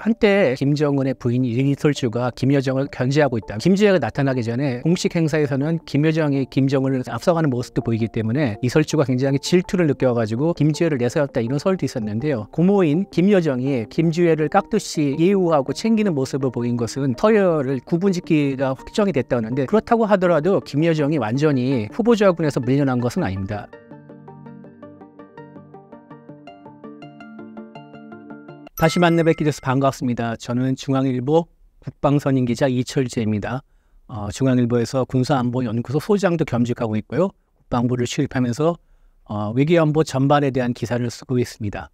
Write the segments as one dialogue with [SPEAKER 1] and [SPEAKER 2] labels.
[SPEAKER 1] 한때 김정은의 부인 이솔주가 김여정을 견제하고 있다. 김주애가 나타나기 전에 공식 행사에서는 김여정이 김정은을 앞서가는 모습도 보이기 때문에 이설주가 굉장히 질투를 느껴가지고 김주혜를 내세웠다 이런 설도 있었는데요. 고모인 김여정이 김주혜를 깍듯이 예우하고 챙기는 모습을 보인 것은 서열을 구분짓기가 확정이 됐다는데 그렇다고 하더라도 김여정이 완전히 후보자군에서 밀려난 것은 아닙니다. 다시 만나뵙게 돼서 반갑습니다. 저는 중앙일보 국방선임 기자 이철재입니다. 어, 중앙일보에서 군사안보연구소 소장도 겸직하고 있고요. 국방부를 취입하면서 어, 위기안보 전반에 대한 기사를 쓰고 있습니다.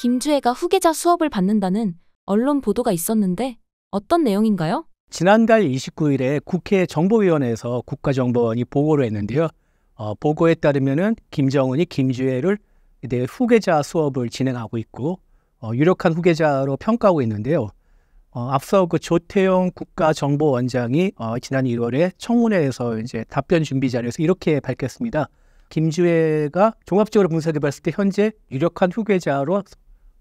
[SPEAKER 2] 김주혜가 후계자 수업을 받는다는 언론 보도가 있었는데 어떤 내용인가요?
[SPEAKER 1] 지난달 29일에 국회 정보위원회에서 국가정보원이 보고를 했는데요. 어, 보고에 따르면 김정은이 김주혜를 후계자 수업을 진행하고 있고 어, 유력한 후계자로 평가하고 있는데요. 어, 앞서 그 조태용 국가정보원장이 어, 지난 1월에 청문회에서 이제 답변 준비 자료에서 이렇게 밝혔습니다. 김주혜가 종합적으로 분석해 봤을 때 현재 유력한 후계자로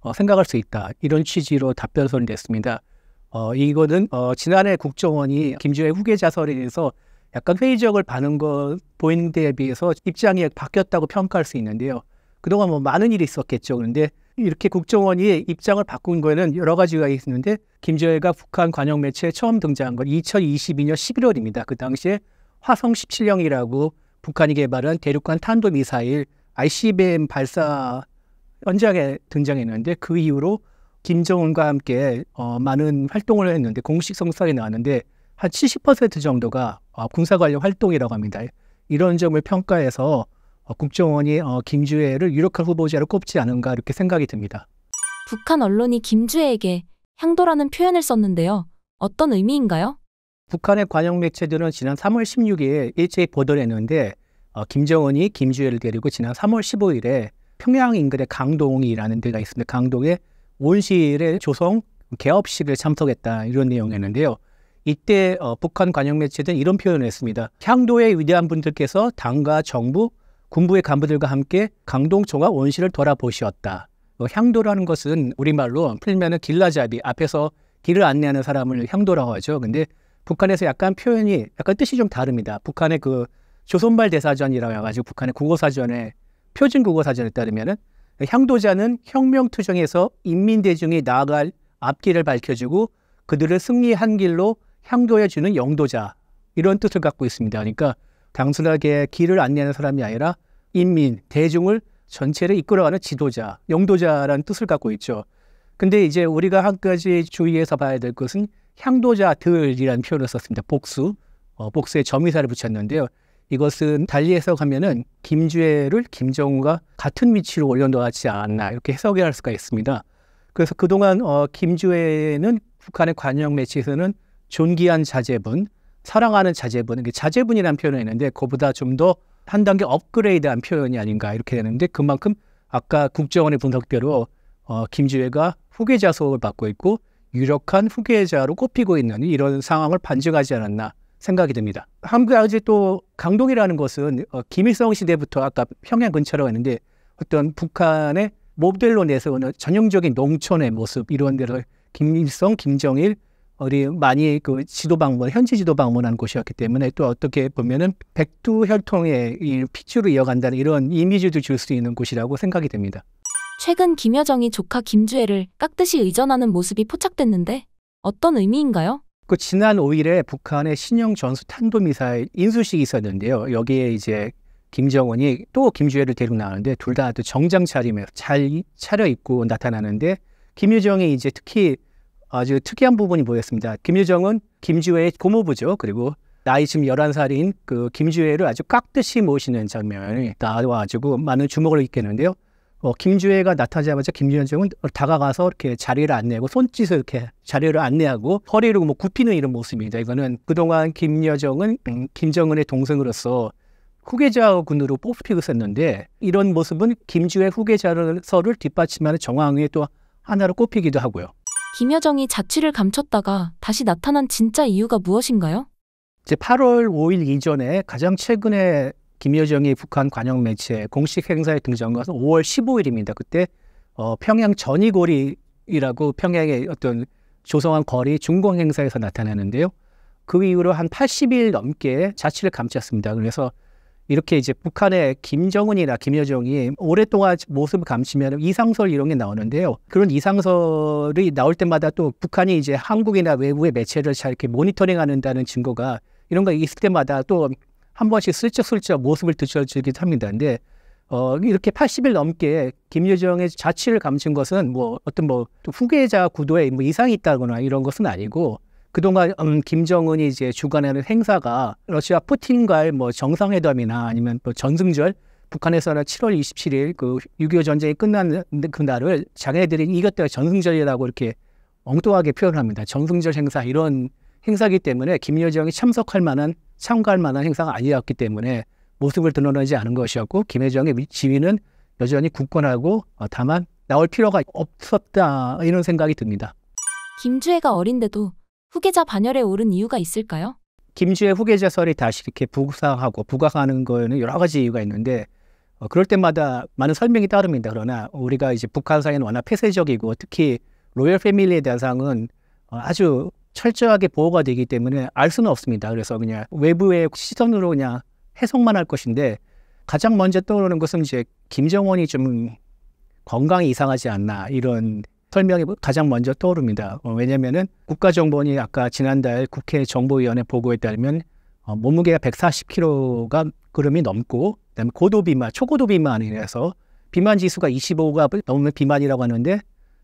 [SPEAKER 1] 어, 생각할 수 있다. 이런 취지로 답변서를 냈습니다. 어, 이거는 어, 지난해 국정원이 김주혜 후계자설에 대해서 약간 회의적을 반응 것 보이는 데에 비해서 입장이 바뀌었다고 평가할 수 있는데요. 그동안 뭐 많은 일이 있었겠죠. 그런데 이렇게 국정원이 입장을 바꾼 거에는 여러 가지가 있는데 김정일가 북한 관영 매체에 처음 등장한 건 2022년 11월입니다. 그 당시에 화성 17형이라고 북한이 개발한 대륙간 탄도미사일 ICBM 발사 현장에 등장했는데 그 이후로 김정은과 함께 어, 많은 활동을 했는데 공식 성사에 나왔는데 한 70% 정도가 어, 군사 관련 활동이라고 합니다. 이런 점을 평가해서 어, 국정원이 어, 김주혜를 유력한 후보자로 꼽지 않은가 이렇게 생각이 듭니다.
[SPEAKER 2] 북한 언론이 김주애에게 향도라는 표현을 썼는데요. 어떤 의미인가요?
[SPEAKER 1] 북한의 관영 매체들은 지난 3월 16일 일제히 보도를 했는데 어, 김정은이 김주애를 데리고 지난 3월 15일에 평양 인근의 강동이라는 데가 있습니다. 강동의 온실의 조성 개업식을 참석했다 이런 내용이었는데요. 이때 어, 북한 관영 매체들은 이런 표현을 했습니다. 향도에 위대한 분들께서 당과 정부 군부의 간부들과 함께 강동초가 원시를 돌아보시었다. 어, 향도라는 것은 우리말로 풀면 길라잡이 앞에서 길을 안내하는 사람을 향도라고 하죠. 근데 북한에서 약간 표현이 약간 뜻이 좀 다릅니다. 북한의 그 조선발 대사전이라고 해가지고 북한의 국어사전에 표준 국어사전에 따르면 향도자는 혁명투쟁에서 인민대중이 나아갈 앞길을 밝혀주고 그들을 승리한 길로 향도해주는 영도자 이런 뜻을 갖고 있습니다. 그러니까 단순하게 길을 안내하는 사람이 아니라 인민, 대중을 전체를 이끌어가는 지도자, 영도자라는 뜻을 갖고 있죠. 근데 이제 우리가 한 가지 주의해서 봐야 될 것은 향도자들이라는 표현을 썼습니다. 복수, 어, 복수에 점의사를 붙였는데요. 이것은 달리 해석하면은 김주애를 김정우가 같은 위치로 올려놓았지 않나 이렇게 해석을 할 수가 있습니다. 그래서 그동안 어, 김주애는 북한의 관영 매체에서는 존귀한 자제분, 사랑하는 자제분, 자제분이라는 표현을했는데 그보다 좀 더 한 단계 업그레이드한 표현이 아닌가 이렇게 되는데 그만큼 아까 국정원의 분석대로 어, 김지회가 후계자 소속을 받고 있고 유력한 후계자로 꼽히고 있는 이런 상황을 반증하지 않았나 생각이 듭니다. 한 가지 또 강동이라는 것은 어, 김일성 시대부터 아까 평양 근처라고 했는데 어떤 북한의 모델로 내세우는 전형적인 농촌의 모습 이런 데를 김일성, 김정일 우리 많이 그 지도 방문, 현지 지도 방문한 곳이었기 때문에 또 어떻게 보면은 백두 혈통의 이 피추로 이어간다는 이런 이미지도 줄 수 있는 곳이라고 생각이 됩니다.
[SPEAKER 2] 최근 김여정이 조카 김주애를 깍듯이 의전하는 모습이 포착됐는데 어떤 의미인가요?
[SPEAKER 1] 그 지난 5일에 북한의 신형 전수 탄도 미사일 인수식이 있었는데요. 여기에 이제 김정은이 또 김주애를 데리고 나오는데 둘 다 정장 차림에 잘 차려 입고 나타나는데 김여정이 이제 특히 아주 특이한 부분이 보였습니다. 김유정은 김주혜의 고모부죠. 그리고 나이 지금 열한 살인그 김주혜를 아주 깍듯이 모시는 장면이 나와가지고 많은 주목을 입겠는데요. 어, 김주혜가 나타나자마자 김유정은 다가가서 이렇게 자리를 안내하고 손짓을 이렇게 자리를 안내하고 허리를 뭐 굽히는 이런 모습입니다. 이거는 그동안 김여정은 음, 김정은의 동생으로서 후계자군으로 뽑히고 있었는데 이런 모습은 김주혜 후계자서를 뒷받침하는 정황의 또 하나로 꼽히기도 하고요.
[SPEAKER 2] 김여정이 자취를 감췄다가 다시 나타난 진짜 이유가 무엇인가요?
[SPEAKER 1] 이제 8월 5일 이전에 가장 최근에 김여정이 북한 관영 매체 공식 행사에 등장한 것은 5월 15일입니다. 그때 어, 평양 전이거리라고 평양의 어떤 조성한 거리 중공 행사에서 나타나는데요. 그 이후로 한 80일 넘게 자취를 감췄습니다. 그래서 이렇게 이제 북한의 김정은이나 김여정이 오랫동안 모습을 감추면 이상설 이런 게 나오는데요. 그런 이상설이 나올 때마다 또 북한이 이제 한국이나 외부의 매체를 잘 이렇게 모니터링 하는다는 증거가 이런 거 있을 때마다 또 한 번씩 슬쩍슬쩍 모습을 드셔주기도 합니다. 근데 어, 이렇게 80일 넘게 김여정의 자취를 감춘 것은 뭐 어떤 뭐 후계자 구도에 뭐 이상이 있다거나 이런 것은 아니고 그동안 음, 김정은이 이제 주관하는 행사가 러시아 푸틴과의 뭐 정상회담이나 아니면 뭐 전승절 북한에서는 7월 27일 그6.25 전쟁이 끝난 그 날을 자기네들이 이것때 전승절이라고 이렇게 엉뚱하게 표현합니다. 전승절 행사 이런 행사기 때문에 김여정이 참석할 만한 참가할 만한 행사가 아니었기 때문에 모습을 드러내지 않은 것이었고 김여정의 지위는 여전히 굳건하고 어, 다만 나올 필요가 없었다 이런 생각이 듭니다.
[SPEAKER 2] 김주애가 어린데도 후계자 반열에 오른 이유가 있을까요?
[SPEAKER 1] 김주의 후계자설이 다시 이렇게 부상하고 부각하는 거에는 여러 가지 이유가 있는데 어, 그럴 때마다 많은 설명이 따릅니다. 그러나 우리가 이제 북한 사회는 워낙 폐쇄적이고 특히 로열 패밀리에 대한 상은 어, 아주 철저하게 보호가 되기 때문에 알 수는 없습니다. 그래서 그냥 외부의 시선으로 그냥 해석만 할 것인데 가장 먼저 떠오르는 것은 이제 김정원이 좀 건강이 이상하지 않나 이런 설명이 가장 먼저 떠오릅니다. 어, 왜냐면은 국가정보원이 아까 지난달 국회 정보위원회 보고에 따르면 어, 몸무게가 140kg가 그름이 넘고 그다음에 고도 비만, 초고도 비만이라서 비만 지수가 25가 넘으면 비만이라고 하는데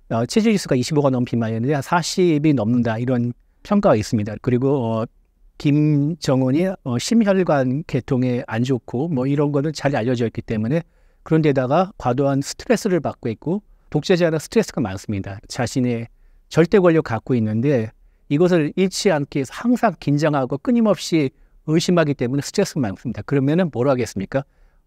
[SPEAKER 1] 어, 체질 지수가 25가 넘은 비만이었는데 40이 넘는다 이런 평가가 있습니다. 그리고 어, 김정은이 어, 심혈관 계통에 안 좋고 뭐 이런 거는 잘 알려져 있기 때문에 그런데다가 과도한 스트레스를 받고 있고 독재자가 스트레스가 많습니다. 자신의 절대 권력 갖고 있는데 이것을 잃지 않기 위해서 항상 긴장하고 끊임없이 의심하기 때문에 스트레스가 많습니다. 그러면은 뭐라 하겠습니까?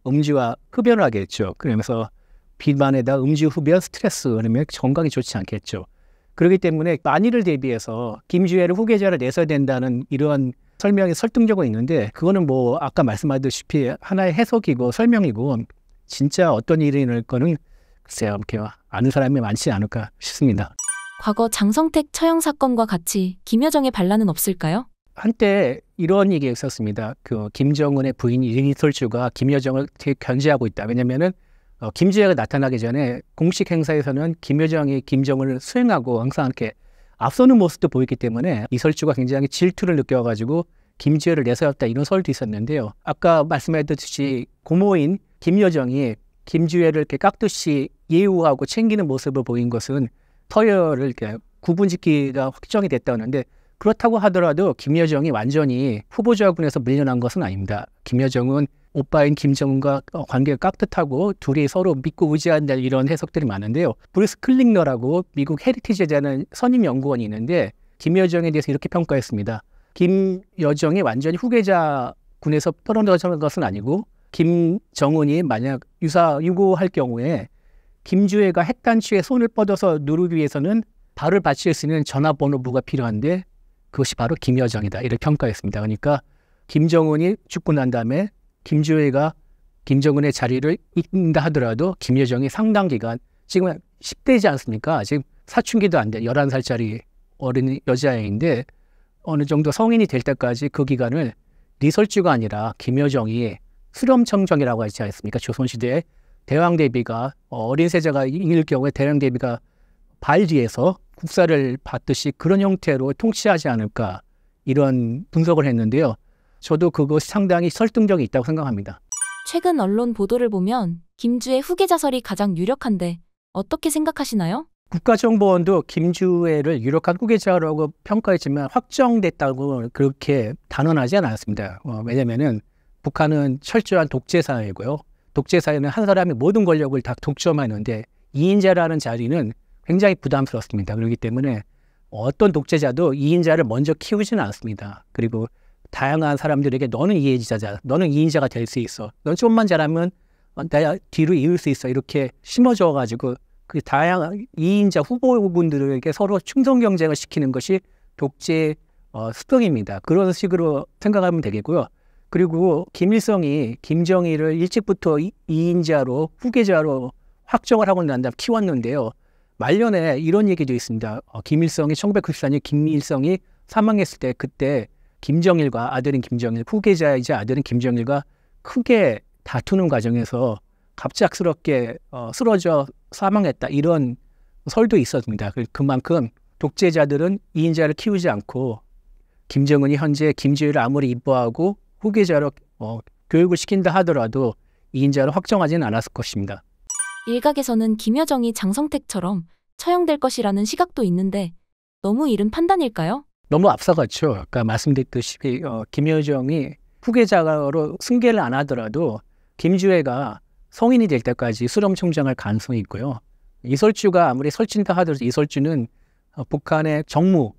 [SPEAKER 1] 음주와 흡연을 하겠죠. 그러면서 비만에다 음주, 흡연, 스트레스 그러면 건강이 좋지 않겠죠. 그렇기 때문에 만일을 대비해서 김주혜를 후계자를 내서야 된다는 이러한 설명이 설득력은 있는데 그거는 뭐 아까 말씀하듯이 셨 하나의 해석이고 설명이고 진짜 어떤 일이 일어날 거는 글쎄요. 아는 사람이 많지 않을까 싶습니다.
[SPEAKER 2] 과거 장성택 처형 사건과 같이 김여정의 반란은 없을까요? 한때 이런 얘기가 있었습니다.
[SPEAKER 1] 그 김정은의 부인 이솔주가 김여정을 되게 견제하고 있다. 왜냐면은 어, 김지혜가 나타나기 전에 공식 행사에서는 김여정이 김정은을 수행하고 항상 이렇게 앞서는 모습도 보였기 때문에 이설주가 굉장히 질투를 느껴가지고 김지혜를 내세웠다 이런 설도 있었는데요. 아까 말씀하셨듯이 고모인 김여정이 김지혜를 이렇게 깍듯이 예우하고 챙기는 모습을 보인 것은 터열을 구분짓기가 확정이 됐다는데 그렇다고 하더라도 김여정이 완전히 후보자군에서 밀려난 것은 아닙니다. 김여정은 오빠인 김정은과 관계가 깍듯하고 둘이 서로 믿고 의지한다 는 이런 해석들이 많은데요. 브루스 클링너라고 미국 헤리티지에 대한 선임 연구원이 있는데 김여정에 대해서 이렇게 평가했습니다. 김여정이 완전히 후계자 군에서 떨어져 있는 것은 아니고 김정은이 만약 유사 유고할 경우에 김주혜가 핵단추에 손을 뻗어서 누르기 위해서는 발을 받칠 수 있는 전화번호부가 필요한데 그것이 바로 김여정이다. 이를 평가했습니다. 그러니까 김정은이 죽고 난 다음에 김주혜가 김정은의 자리를 잇는다 하더라도 김여정이 상당 기간 지금 10대이지 않습니까? 지금 사춘기도 안 돼. 11살짜리 어린 여자아이인데 어느 정도 성인이 될 때까지 그 기간을 리설주가 아니라 김여정이 수렴청정이라고 하지 않습니까? 조선시대에 대왕 대비가 어, 어린 세자가 이길 경우에 대왕 대비가 발 뒤에서 국사를 받듯이 그런 형태로 통치하지 않을까 이런 분석을 했는데요. 저도 그것 이 상당히 설득력이 있다고 생각합니다.
[SPEAKER 2] 최근 언론 보도를 보면 김주의 후계자설이 가장 유력한데 어떻게 생각하시나요?
[SPEAKER 1] 국가정보원도 김주애를 유력한 후계자라고 평가했지만 확정됐다고 그렇게 단언하지 않았습니다. 어, 왜냐면은 북한은 철저한 독재 사회고요. 독재 사회는 한 사람이 모든 권력을 다 독점하는데 이인자라는 자리는 굉장히 부담스럽습니다. 그렇기 때문에 어떤 독재자도 이인자를 먼저 키우지는 않습니다. 그리고 다양한 사람들에게 너는 이해지자자, 너는 이인자가 될 수 있어. 넌조금만 잘하면 나 뒤로 이을 수 있어. 이렇게 심어져가지고그 다양한 이인자 후보분들에게 서로 충성 경쟁을 시키는 것이 독재 어, 수평입니다 그런 식으로 생각하면 되겠고요. 그리고 김일성이 김정일을 일찍부터 이인자로 후계자로 확정을 하고 난 다음 키웠는데요. 말년에 이런 얘기도 있습니다. 어, 김일성이 1994년 김일성이 사망했을 때 그때 김정일과 아들인 김정일, 후계자이자 아들인 김정일과 크게 다투는 과정에서 갑작스럽게 어, 쓰러져 사망했다 이런 설도 있었습니다. 그, 그만큼 독재자들은 이인자를 키우지 않고 김정은이 현재 김지혜을 아무리 이뻐하고 후계자로 어, 교육을 시킨다 하더라도 이인자로 확정하지는 않았을 것입니다.
[SPEAKER 2] 일각에서는 김여정이 장성택처럼 처형될 것이라는 시각도 있는데 너무 이른 판단일까요?
[SPEAKER 1] 너무 앞서갔죠. 아까 말씀드렸듯이 어, 김여정이 후계자로 승계를 안 하더라도 김주애가 성인이 될 때까지 수렴총장할 가능성이 있고요. 이설주가 아무리 설친다 하더라도 이설주는 어, 북한의 정무,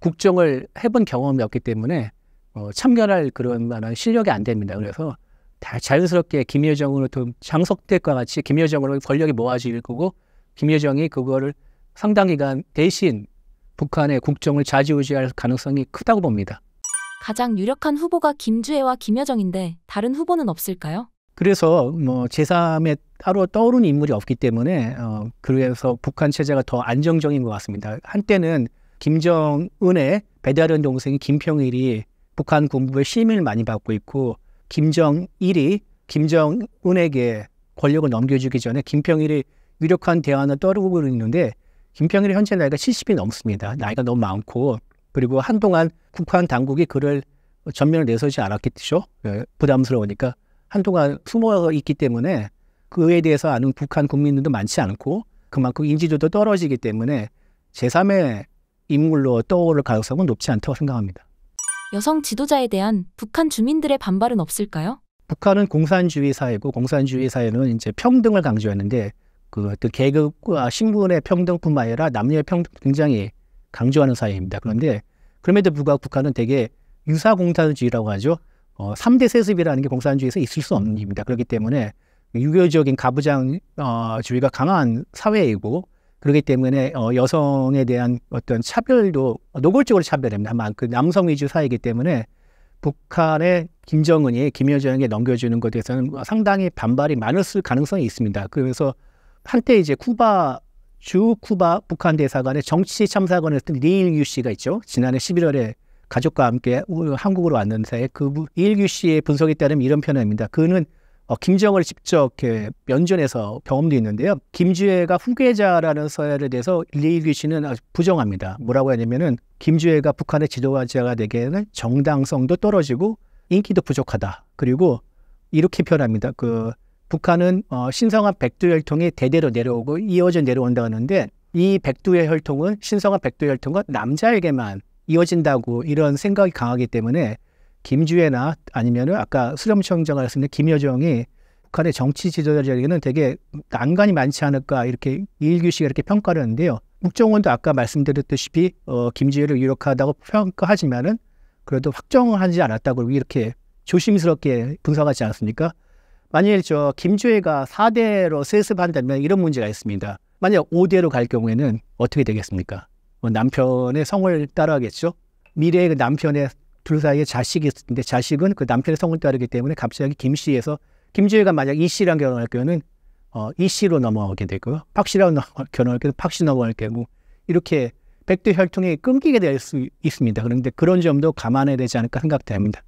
[SPEAKER 1] 국정을 해본 경험이 없기 때문에 어, 참견할 그런 만한 실력이 안 됩니다. 그래서 다 자연스럽게 김여정으로 장석택과 같이 김여정으로 권력이 모아질 거고 김여정이 그거를 상당 기간 대신 북한의 국정을 좌지우지할 가능성이 크다고 봅니다.
[SPEAKER 2] 가장 유력한 후보가 김주애와 김여정인데 다른 후보는 없을까요?
[SPEAKER 1] 그래서 뭐 제3의 따로 떠오른 인물이 없기 때문에 어 그래서 북한 체제가 더 안정적인 것 같습니다. 한때는 김정은의 배달현 동생인 김평일이 북한 군부의 심의를 많이 받고 있고 김정일이 김정은에게 권력을 넘겨주기 전에 김평일이 유력한 대안을 떠오르고 있는데 김평일이 현재 나이가 70이 넘습니다. 나이가 너무 많고 그리고 한동안 북한 당국이 그를 전면을 내서지 않았겠죠. 예, 부담스러우니까 한동안 숨어 있기 때문에 그에 대해서 아는 북한 국민들도 많지 않고 그만큼 인지도도 떨어지기 때문에 제3의 인물로 떠오를 가능성은 높지 않다고 생각합니다.
[SPEAKER 2] 여성 지도자에 대한 북한 주민들의 반발은 없을까요?
[SPEAKER 1] 북한은 공산주의 사회고 공산주의 사회는 이제 평등을 강조하는데 그, 그 계급과 신분의 평등뿐만 아니라 남녀의 평등 굉장히 강조하는 사회입니다. 그런데 그럼에도 불구하고 북한은 되게 유사공산주의라고 하죠. 어, 3대 세습이라는 게 공산주의에서 있을 수 없는 일입니다. 그렇기 때문에 유교적인 가부장주의가 어, 강한 사회이고 그렇기 때문에 어, 여성에 대한 어떤 차별도 노골적으로 차별합니다. 다만 그 남성 위주 사회이기 때문에 북한의 김정은이 김여정에게 넘겨주는 것에 대해서는 상당히 반발이 많았을 가능성이 있습니다. 그래서 한때 이제 쿠바 주 쿠바 북한 대사관의 정치 참사관을 했던 리일규 씨가 있죠. 지난해 11월에 가족과 함께 한국으로 왔는데 그리일규 씨의 분석에 따르면 이런 표현입니다. 그는 어, 김정을 직접 이렇게 면전에서 경험도 있는데요. 김주혜가 후계자라는 서열에 대해서 리일규 씨는 아주 부정합니다. 뭐라고 하냐면은 김주혜가 북한의 지도자가 되기에는 정당성도 떨어지고 인기도 부족하다. 그리고 이렇게 표현합니다. 그 북한은 어, 신성한 백두 혈통이 대대로 내려오고 이어져 내려온다 하는데 이 백두의 혈통은 신성한 백두 혈통은 남자에게만 이어진다고 이런 생각이 강하기 때문에 김주애나 아니면은 아까 수렴청장 말씀드린 김여정이 북한의 정치 지도자들에게는 되게 난간이 많지 않을까 이렇게 일규씨가 이렇게 평가를 하는데요. 국정원도 아까 말씀드렸듯이 어, 김주애를 유력하다고 평가하지만은 그래도 확정하지 않았다고 이렇게 조심스럽게 분석하지 않습니까? 았 만일 저 김주애가 4대로 세습한다면 이런 문제가 있습니다. 만약 5대로 갈 경우에는 어떻게 되겠습니까? 뭐 남편의 성을 따라하겠죠. 미래의 그 남편의 둘 사이에 자식이 있는데 자식은 그 남편의 성을 따르기 때문에 갑자기 김 씨에서 김지혜가 만약 이 씨랑 결혼할 경우는 어, 이 씨로 넘어가게 되고요. 박 씨랑 결혼할 경우 박씨 넘어갈 경우 이렇게 백두 혈통이 끊기게 될 수 있습니다. 그런데 그런 점도 감안해야 되지 않을까 생각됩니다.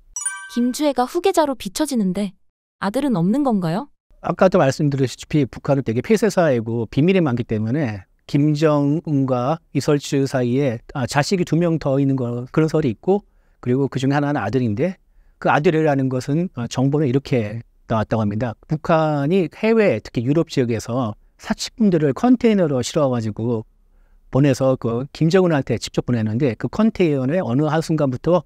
[SPEAKER 2] 김주혜가 후계자로 비춰지는데 아들은 없는 건가요?
[SPEAKER 1] 아까도 말씀드렸다시피 북한은 되게 폐쇄사회고 비밀이 많기 때문에 김정은과 이설주 사이에 아, 자식이 두 명 더 있는 거 그런 설이 있고 그리고 그 중에 하나는 아들인데 그 아들이라는 것은 어, 정보는 이렇게 나왔다고 합니다. 북한이 해외 특히 유럽 지역에서 사치품들을 컨테이너로 실어가지고 보내서 그 김정은한테 직접 보냈는데그 컨테이너에 어느 한 순간부터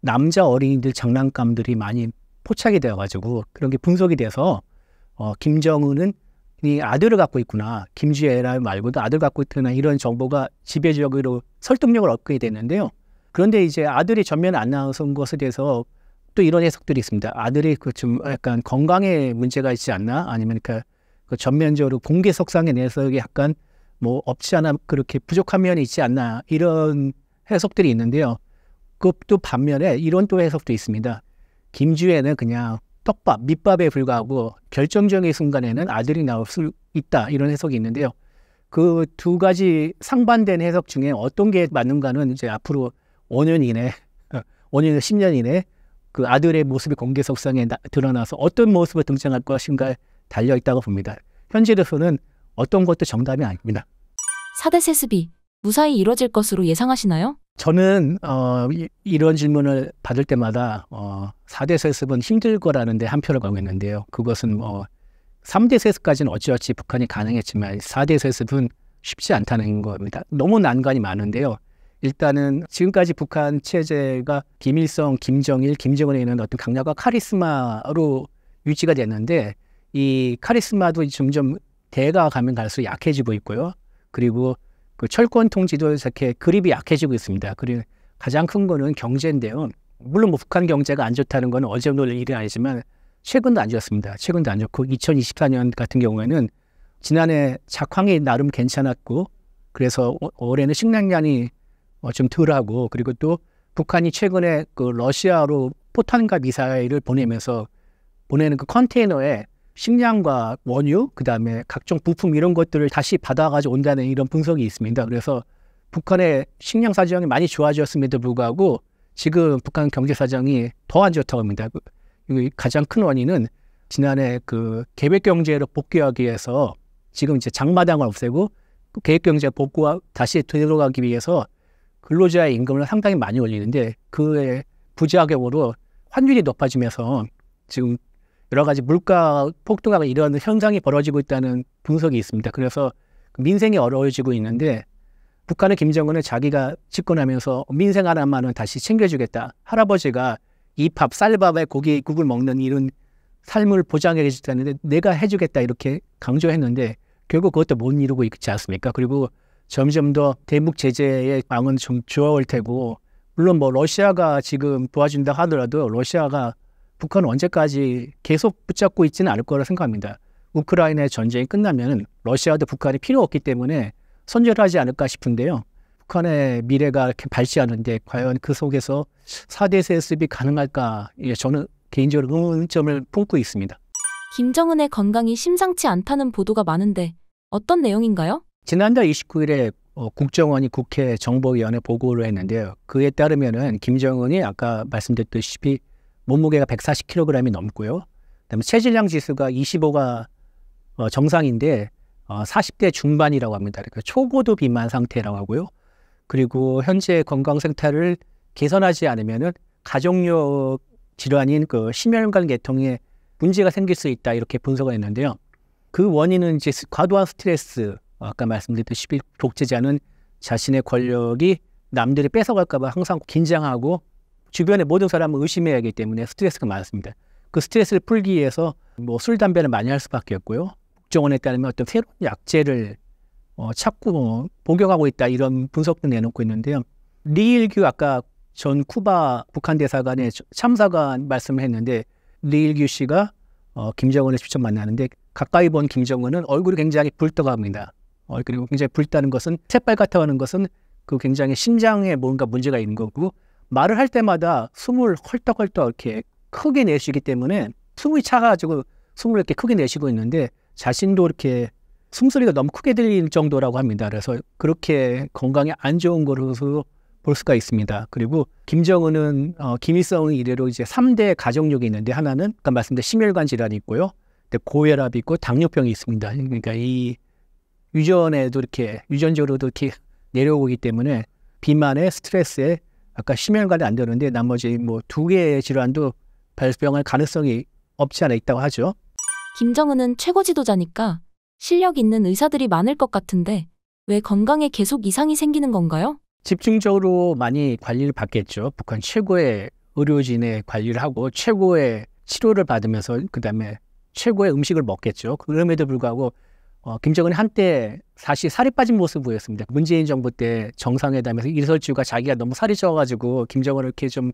[SPEAKER 1] 남자 어린이들 장난감들이 많이 포착이 되어가지고 그런 게 분석이 돼서 어, 김정은은 이 아들을 갖고 있구나 김주혜라 말고도 아들 갖고 있구나 이런 정보가 지배적으로 설득력을 얻게 됐는데요 그런데 이제 아들이 전면에 안나와서온 것에 대해서 또 이런 해석들이 있습니다. 아들이 그 좀 약간 건강에 문제가 있지 않나 아니면 그러니까 그 전면적으로 공개 석상에 내해서 약간 뭐 없지 않아 그렇게 부족한 면이 있지 않나 이런 해석들이 있는데요. 그것도 반면에 이런 또 해석도 있습니다. 김주혜는 그냥 떡밥, 밑밥에 불과하고 결정적인 순간에는 아들이 나올 수 있다 이런 해석이 있는데요. 그 두 가지 상반된 해석 중에 어떤 게 맞는가는 이제 앞으로 5년 이내, 5년에서 10년 이내 그 아들의 모습이 공개 석상에 드러나서 어떤 모습을 등장할 것인가에 달려 있다고 봅니다. 현재로서는 어떤 것도 정답이 아닙니다.
[SPEAKER 2] 4대 세습이 무사히 이뤄질 것으로 예상하시나요?
[SPEAKER 1] 저는 어, 이, 이런 질문을 받을 때마다 어, 4대 세습은 힘들 거라는데 한 표를 가고 있는데요. 그것은 뭐 3대 세습까지는 어찌어찌 북한이 가능했지만 4대 세습은 쉽지 않다는 겁니다. 너무 난관이 많은데요. 일단은 지금까지 북한 체제가 김일성, 김정일, 김정은에 있는 어떤 강력한 카리스마로 유지가 됐는데 이 카리스마도 점점 대가 가면 갈수록 약해지고 있고요. 그리고 그 철권 통지도 이렇게 그립이 약해지고 있습니다. 그리고 가장 큰 거는 경제인데요. 물론 뭐 북한 경제가 안 좋다는 건 어제 오늘 일은 아니지만 최근도 안 좋았습니다. 최근도 안 좋고 2024년 같은 경우에는 지난해 작황이 나름 괜찮았고 그래서 어, 올해는 식량량이 어, 좀 덜하고 그리고 또 북한이 최근에 그 러시아로 포탄과 미사일을 보내면서 보내는 그 컨테이너에 식량과 원유 그다음에 각종 부품 이런 것들을 다시 받아가지고 온다는 이런 분석이 있습니다. 그래서 북한의 식량 사정이 많이 좋아졌음에도 불구하고 지금 북한 경제 사정이 더 안 좋다고 합니다. 그, 가장 큰 원인은 지난해 그 계획 경제로 복귀하기 위해서 지금 이제 장마당을 없애고 그 계획 경제 복구 다시 되돌아가기 위해서 근로자의 임금을 상당히 많이 올리는데 그의 부작용으로 환율이 높아지면서 지금 여러 가지 물가 폭등하고 이런 현상이 벌어지고 있다는 분석이 있습니다. 그래서 민생이 어려워지고 있는데 북한의 김정은은 자기가 집권하면서 민생 하나만은 다시 챙겨주겠다. 할아버지가 이 밥, 쌀밥에 고기 국을 먹는 이런 삶을 보장해 주겠다는데 내가 해주겠다 이렇게 강조했는데 결국 그것도 못 이루고 있지 않습니까? 그리고 점점 더 대북 제재의 방은 좀 좋아올 테고 물론 뭐 러시아가 지금 도와준다 하더라도 러시아가 북한 언제까지 계속 붙잡고 있지는 않을 거라 생각합니다. 우크라이나의 전쟁이 끝나면 러시아도 북한이 필요 없기 때문에 선절하지 않을까 싶은데요. 북한의 미래가 이렇게 발시하는데 과연 그 속에서 4대 세습이 가능할까 예, 저는 개인적으로 의문점을 품고 있습니다.
[SPEAKER 2] 김정은의 건강이 심상치 않다는 보도가 많은데 어떤 내용인가요?
[SPEAKER 1] 지난달 29일에 어, 국정원이 국회 정보위원회 보고를 했는데요. 그에 따르면은 김정은이 아까 말씀드렸듯이 몸무게가 140kg이 넘고요. 그다음에 체질량 지수가 25가 어, 정상인데 40대 어, 중반이라고 합니다. 그러니까 초고도 비만 상태라고 하고요. 그리고 현재 건강 생태를 개선하지 않으면은 가족력 질환인 그 심혈관 계통에 문제가 생길 수 있다 이렇게 분석을 했는데요. 그 원인은 이제 과도한 스트레스, 어, 아까 말씀드렸듯이 독재자는 자신의 권력이 남들이 뺏어갈까봐 항상 긴장하고 주변의 모든 사람을 의심해야 하기 때문에 스트레스가 많습니다. 그 스트레스를 풀기 위해서 뭐 술, 담배를 많이 할 수밖에 없고요. 국정원에 따르면 어떤 새로운 약재를 어, 찾고 복용하고 있다 이런 분석도 내놓고 있는데요. 리일규 아까 전 쿠바 북한 대사관의 참사관 말씀을 했는데 리일규 씨가 어, 김정은을 직접 만나는데 가까이 본 김정은은 얼굴이 굉장히 불떡합니다. 어, 그리고 굉장히 붉다는 것은 새빨갛다고 하는 것은 그 굉장히 심장에 뭔가 문제가 있는 거고 말을 할 때마다 숨을 헐떡헐떡 이렇게 크게 내쉬기 때문에 숨이 차가지고 숨을 이렇게 크게 내쉬고 있는데 자신도 이렇게 숨소리가 너무 크게 들릴 정도라고 합니다. 그래서 그렇게 건강에 안 좋은 것으로 볼 수가 있습니다. 그리고 김정은은 어, 김일성 이래로 이제 삼 대 가정력이 있는데 하나는 아까 말씀드린 심혈관 질환이 있고요. 고혈압이 있고 당뇨병이 있습니다. 그러니까 이 유전에도 이렇게 유전적으로도 이렇게 내려오기 때문에 비만에 스트레스에 아까 심혈관이 안 되는데 나머지 뭐 두 개의 질환도 발병할 가능성이 없지 않아 있다고 하죠.
[SPEAKER 2] 김정은은 최고 지도자니까 실력 있는 의사들이 많을 것 같은데 왜 건강에 계속 이상이 생기는 건가요?
[SPEAKER 1] 집중적으로 많이 관리를 받겠죠. 북한 최고의 의료진의 관리를 하고 최고의 치료를 받으면서 그다음에 최고의 음식을 먹겠죠. 그럼에도 불구하고 어, 김정은이 한때 사실 살이 빠진 모습 을 보였습니다. 문재인 정부 때 정상회담에서 이설주가 자기가 너무 살이 쪄가지고 김정은을 이렇게 좀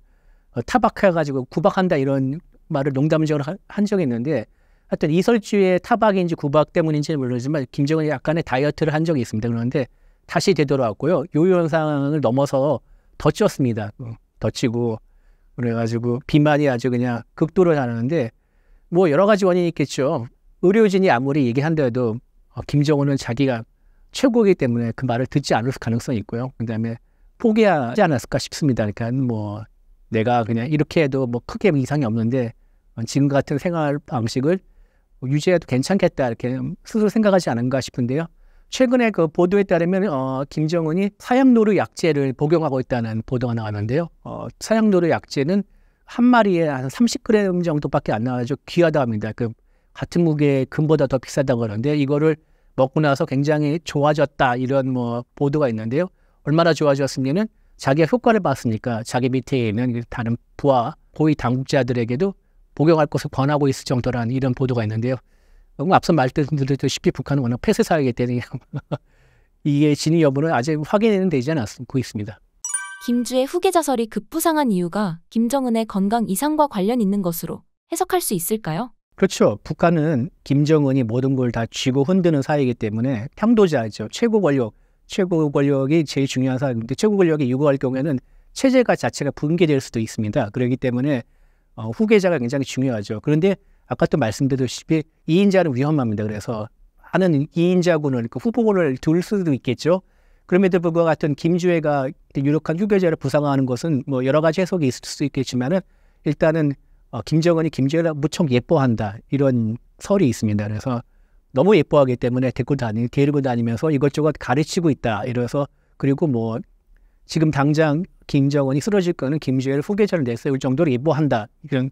[SPEAKER 1] 어, 타박해가지고 구박한다 이런 말을 농담적으로 한, 한 적이 있는데 하여튼 이설주의 타박인지 구박 때문인지는 모르지만 김정은이 약간의 다이어트를 한 적이 있습니다. 그런데 다시 되돌아왔고요. 요 현상을 넘어서 더 쪘습니다. 더치고 그래가지고 비만이 아주 그냥 극도로 나는데 뭐 여러 가지 원인이 있겠죠. 의료진이 아무리 얘기한다 해도 어, 김정은은 자기가 최고이기 때문에 그 말을 듣지 않을 가능성이 있고요. 그다음에 포기하지 않았을까 싶습니다. 그러니까 뭐 내가 그냥 이렇게 해도 뭐 크게 이상이 없는데 지금 같은 생활 방식을 유지해도 괜찮겠다 이렇게 스스로 생각하지 않은가 싶은데요. 최근에 그 보도에 따르면 어, 김정은이 사양노루 약제를 복용하고 있다는 보도가 나왔는데요. 어, 사양노루 약제는 한 마리에 한 30g 정도밖에 안 나와서 귀하다 합니다. 그 같은 무게의 금보다 더 비싸다고 그러는데 이거를 먹고 나서 굉장히 좋아졌다 이런 뭐 보도가 있는데요. 얼마나 좋아졌으면은 자기가 효과를 봤으니까 자기 밑에 있는 다른 부하 고위 당국자들에게도 복용할 것을 권하고 있을 정도라는 이런 보도가 있는데요. 앞서 말씀드렸듯이 북한은 워낙 폐쇄 사회이기 때문에 이게 진위 여부는 아직 확인은 되지 않았고 있습니다.
[SPEAKER 2] 김주의 후계자설이 급부상한 이유가 김정은의 건강 이상과 관련 있는 것으로 해석할 수 있을까요?
[SPEAKER 1] 그렇죠. 북한은 김정은이 모든 걸 다 쥐고 흔드는 사이이기 때문에 평도자죠. 최고 권력, 최고 권력이 제일 중요한 사이인데 최고 권력이 유고할 경우에는 체제가 자체가 붕괴될 수도 있습니다. 그러기 때문에 어, 후계자가 굉장히 중요하죠. 그런데 아까도 말씀드렸다시피 이인자는 위험합니다. 그래서 하는 이인자군을 그 후보군을 둘 수도 있겠죠. 그럼에도 불구하고 같은 김주애가 유력한 후계자를 부상하는 것은 뭐 여러 가지 해석이 있을 수 있겠지만은 일단은 어, 김정은이 김정일을 무척 예뻐한다 이런 설이 있습니다. 그래서 너무 예뻐하기 때문에 데리고 다니 데리고 다니면서 이것저것 가르치고 있다 이래서 그리고 뭐 지금 당장 김정은이 쓰러질 거는 김정일 후계자를 내세울 정도로 예뻐한다 이런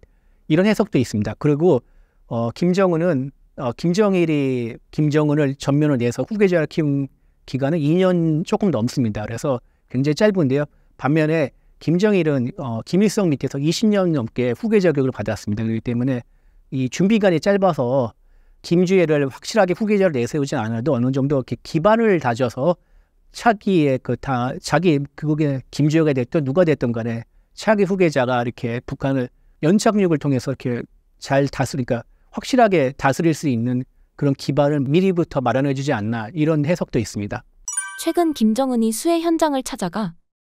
[SPEAKER 1] 이런 해석도 있습니다. 그리고 어, 김정은은 어, 김정일이 김정은을 전면을 내서 후계자를 키운 기간은 2년 조금 넘습니다. 그래서 굉장히 짧은데요. 반면에 김정일은 어, 김일성 밑에서 20년 넘게 후계 자격을 받았습니다. 그렇기 때문에 이 준비기간이 짧아서 김주애를 확실하게 후계자를 내세우진 않아도 어느 정도 이렇게 기반을 다져서 차기의 그다 자기 그게김주혁가 됐든 누가 됐든 간에 차기 후계자가 이렇게 북한을 연착륙을 통해서 이렇게 잘 다스리니까 확실하게 다스릴 수 있는 그런 기반을 미리부터 마련해 주지 않나 이런 해석도 있습니다.
[SPEAKER 2] 최근 김정은이 수해 현장을 찾아가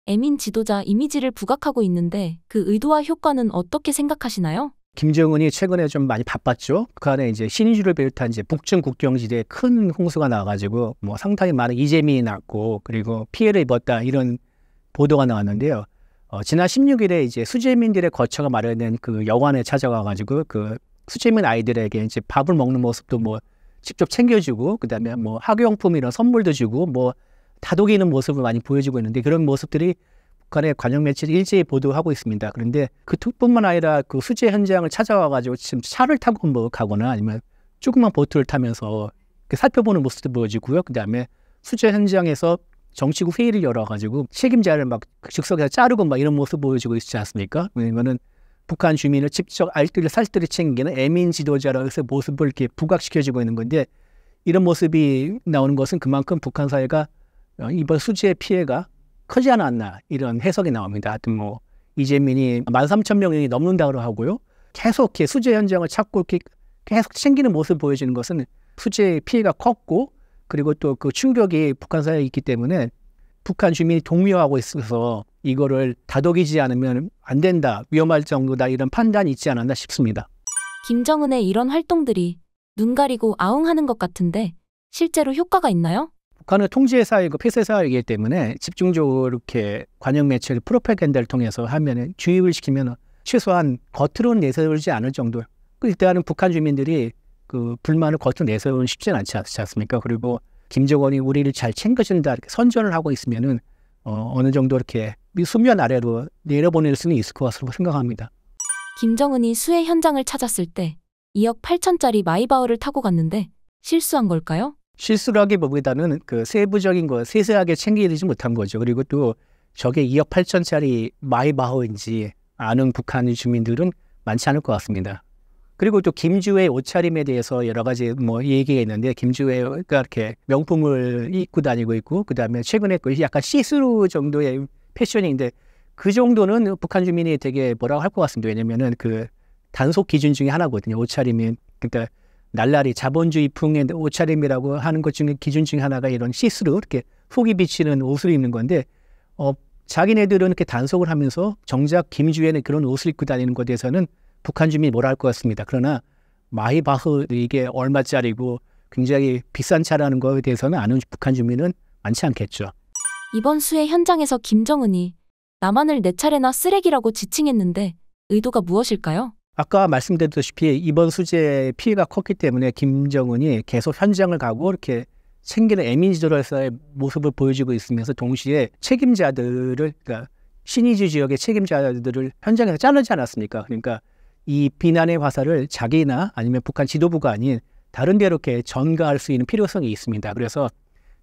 [SPEAKER 2] 애민 지도자 이미지를 부각하고 있는데 그 의도와 효과는 어떻게 생각하시나요?
[SPEAKER 1] 김정은이 최근에 좀 많이 바빴죠. 그 안에 이제 신의주를 비롯한 이제 북중 국경지대에 큰 홍수가 나와가지고 뭐 상당히 많은 이재민이 났고 그리고 피해를 입었다 이런 보도가 나왔는데요. 어, 지난 16일에 이제 수재민들의 거처가 마련된 그 여관에 찾아가가지고 그 수재민 아이들에게 이제 밥을 먹는 모습도 뭐 직접 챙겨주고 그다음에 뭐 학용품 이런 선물도 주고 뭐 다독이는 모습을 많이 보여주고 있는데 그런 모습들이 북한의 관영 매체를 일제히 보도하고 있습니다. 그런데 그뿐만 아니라 그 수재 현장을 찾아와 가지고 지금 차를 타고 뭐 가거나 아니면 조그만 보트를 타면서 그 살펴보는 모습도 보여지고요. 그다음에 수재 현장에서 정치국 회의를 열어가지고 책임자를 막 즉석에서 자르고 막 이런 모습 보여주고 있지 않습니까? 왜냐면은 북한 주민을 직접 알뜰히 살뜰히 챙기는 애민 지도자로서 그 모습을 이렇게 부각시켜주고 있는 건데 이런 모습이 나오는 것은 그만큼 북한 사회가 어, 이번 수지의 피해가 크지 않았나 이런 해석이 나옵니다. 하여튼 뭐 이재민이 만 삼천 명이 넘는다고 하고요. 계속 이 수재 현장을 찾고 이렇게 계속 챙기는 모습을 보여주는 것은 수재의 피해가 컸고 그리고 또 그 충격이 북한 사회에 있기 때문에 북한 주민이 동요하고 있어서 이거를 다독이지 않으면 안 된다, 위험할 정도다 이런 판단이 있지 않았나 싶습니다.
[SPEAKER 2] 김정은의 이런 활동들이 눈 가리고 아웅하는 것 같은데 실제로 효과가 있나요?
[SPEAKER 1] 북한은 통제사이고 그 폐쇄사이기 때문에 집중적으로 이렇게 관영 매체를 프로파간다를 통해서 하면은 주입을 시키면 최소한 겉으로는 내세우지 않을 정도. 그 일단은 북한 주민들이 그 불만을 겉으로 내세우는 쉽지는 않지 않습니까? 그리고 김정은이 우리를 잘 챙겨준다 이렇게 선전을 하고 있으면은 어, 어느 정도 이렇게 수면 아래로 내려보낼 수는 있을 것같다고 생각합니다.
[SPEAKER 2] 김정은이 수해 현장을 찾았을 때 2억 8천짜리 마이바흐를 타고 갔는데 실수한 걸까요?
[SPEAKER 1] 실수라기보다는 를 하게 그 세부적인 거 세세하게 챙기지 못한 거죠. 그리고 또 저게 2억 8천짜리 마이바호인지 아는 북한 주민들은 많지 않을 것 같습니다. 그리고 또 김주의 옷차림에 대해서 여러 가지 뭐 얘기가 있는데 김주애가 이렇게 명품을 입고 다니고 있고 그다음에 최근에 그 약간 시스루 정도의 패션인데 그 정도는 북한 주민이 되게 뭐라고 할 것 같습니다. 왜냐면은 그 단속 기준 중에 하나거든요. 옷차림이 그러니까 날라리 자본주의 풍의 옷차림이라고 하는 것 중에 기준 중 하나가 이런 시스루 이렇게 후기 비치는 옷을 입는 건데 어 자기네들은 이렇게 단속을 하면서 정작 김주애는 그런 옷을 입고 다니는 것에 대해서는 북한 주민이 뭐라 할 것 같습니다. 그러나 마이바흐 이게 얼마짜리고 굉장히 비싼 차라는 것에 대해서는 아는 북한 주민은 많지 않겠죠.
[SPEAKER 2] 이번 수해 현장에서 김정은이 남한을 내 차례나 쓰레기라고 지칭했는데 의도가 무엇일까요?
[SPEAKER 1] 아까 말씀드렸다시피 이번 수재 피해가 컸기 때문에 김정은이 계속 현장을 가고 이렇게 챙기는에민지도로서의 모습을 보여주고 있으면서 동시에 책임자들을 그러니까 신의주 지역의 책임자들을 현장에서 자르지 않았습니까? 그러니까 이 비난의 화살을 자기나 아니면 북한 지도부가 아닌 다른 데로 이렇게 전가할 수 있는 필요성이 있습니다. 그래서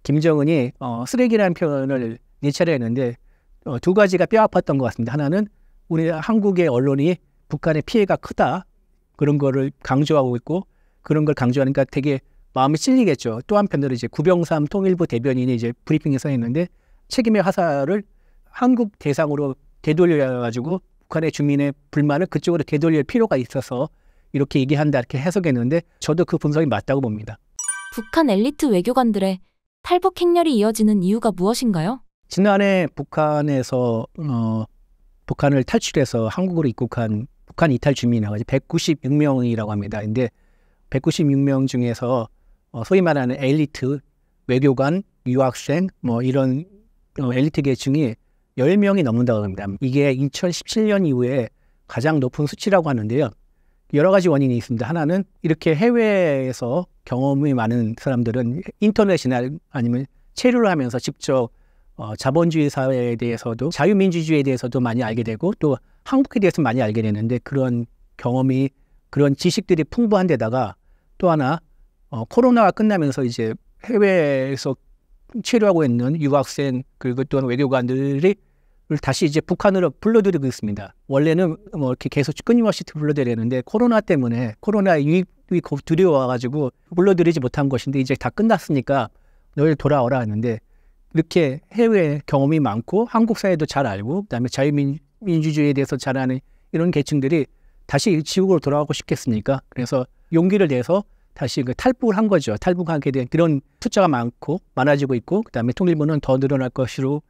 [SPEAKER 1] 김정은이 어, 쓰레기라는 표현을 네 차례 했는데 어, 두 가지가 뼈 아팠던 것 같습니다. 하나는 우리 한국의 언론이 북한의 피해가 크다 그런 거를 강조하고 있고 그런 걸 강조하니까 되게 마음이 찔리겠죠. 또 한편으로 이제 구병삼 통일부 대변인이 이제 브리핑에서 했는데 책임의 화살을 한국 대상으로 되돌려 가지고 북한의 주민의 불만을 그쪽으로 되돌릴 필요가 있어서 이렇게 얘기한다 이렇게 해석했는데 저도 그 분석이 맞다고 봅니다.
[SPEAKER 2] 북한 엘리트 외교관들의 탈북 행렬이 이어지는 이유가 무엇인가요?
[SPEAKER 1] 지난해 북한에서 어, 북한을 탈출해서 한국으로 입국한 북한 이탈 주민이라고 하지 196명이라고 합니다. 근데 196명 중에서 어, 소위 말하는 엘리트, 외교관, 유학생 뭐 이런 어, 엘리트 계층이 10명이 넘는다고 합니다. 이게 2017년 이후에 가장 높은 수치라고 하는데요. 여러 가지 원인이 있습니다. 하나는 이렇게 해외에서 경험이 많은 사람들은 인터넷이나 아니면 체류를 하면서 직접 어, 자본주의 사회에 대해서도 자유민주주의에 대해서도 많이 알게 되고 또 한국에 대해서 많이 알게 되는데 그런 경험이 그런 지식들이 풍부한 데다가 또 하나 어, 코로나가 끝나면서 이제 해외에서 치료하고 있는 유학생 그리고 또한 외교관들이 다시 이제 북한으로 불러들이고 있습니다. 원래는 뭐 이렇게 계속 끊임없이 불러들였는데 코로나 때문에 코로나 유입이 두려워가지고 불러들이지 못한 것인데 이제 다 끝났으니까 너희 돌아오라 하는데 이렇게 해외 경험이 많고 한국 사회도 잘 알고 그다음에 자유민 민주주의에 대해서 잘 아는 이런 계층들이 다시 지옥으로 돌아가고 싶겠습니까? 그래서 용기를 내서 다시 그 탈북을 한 거죠. 탈북하게 된 그런 숫자가 많고 많아지고 있고 그다음에 통일부는 더 늘어날 것으로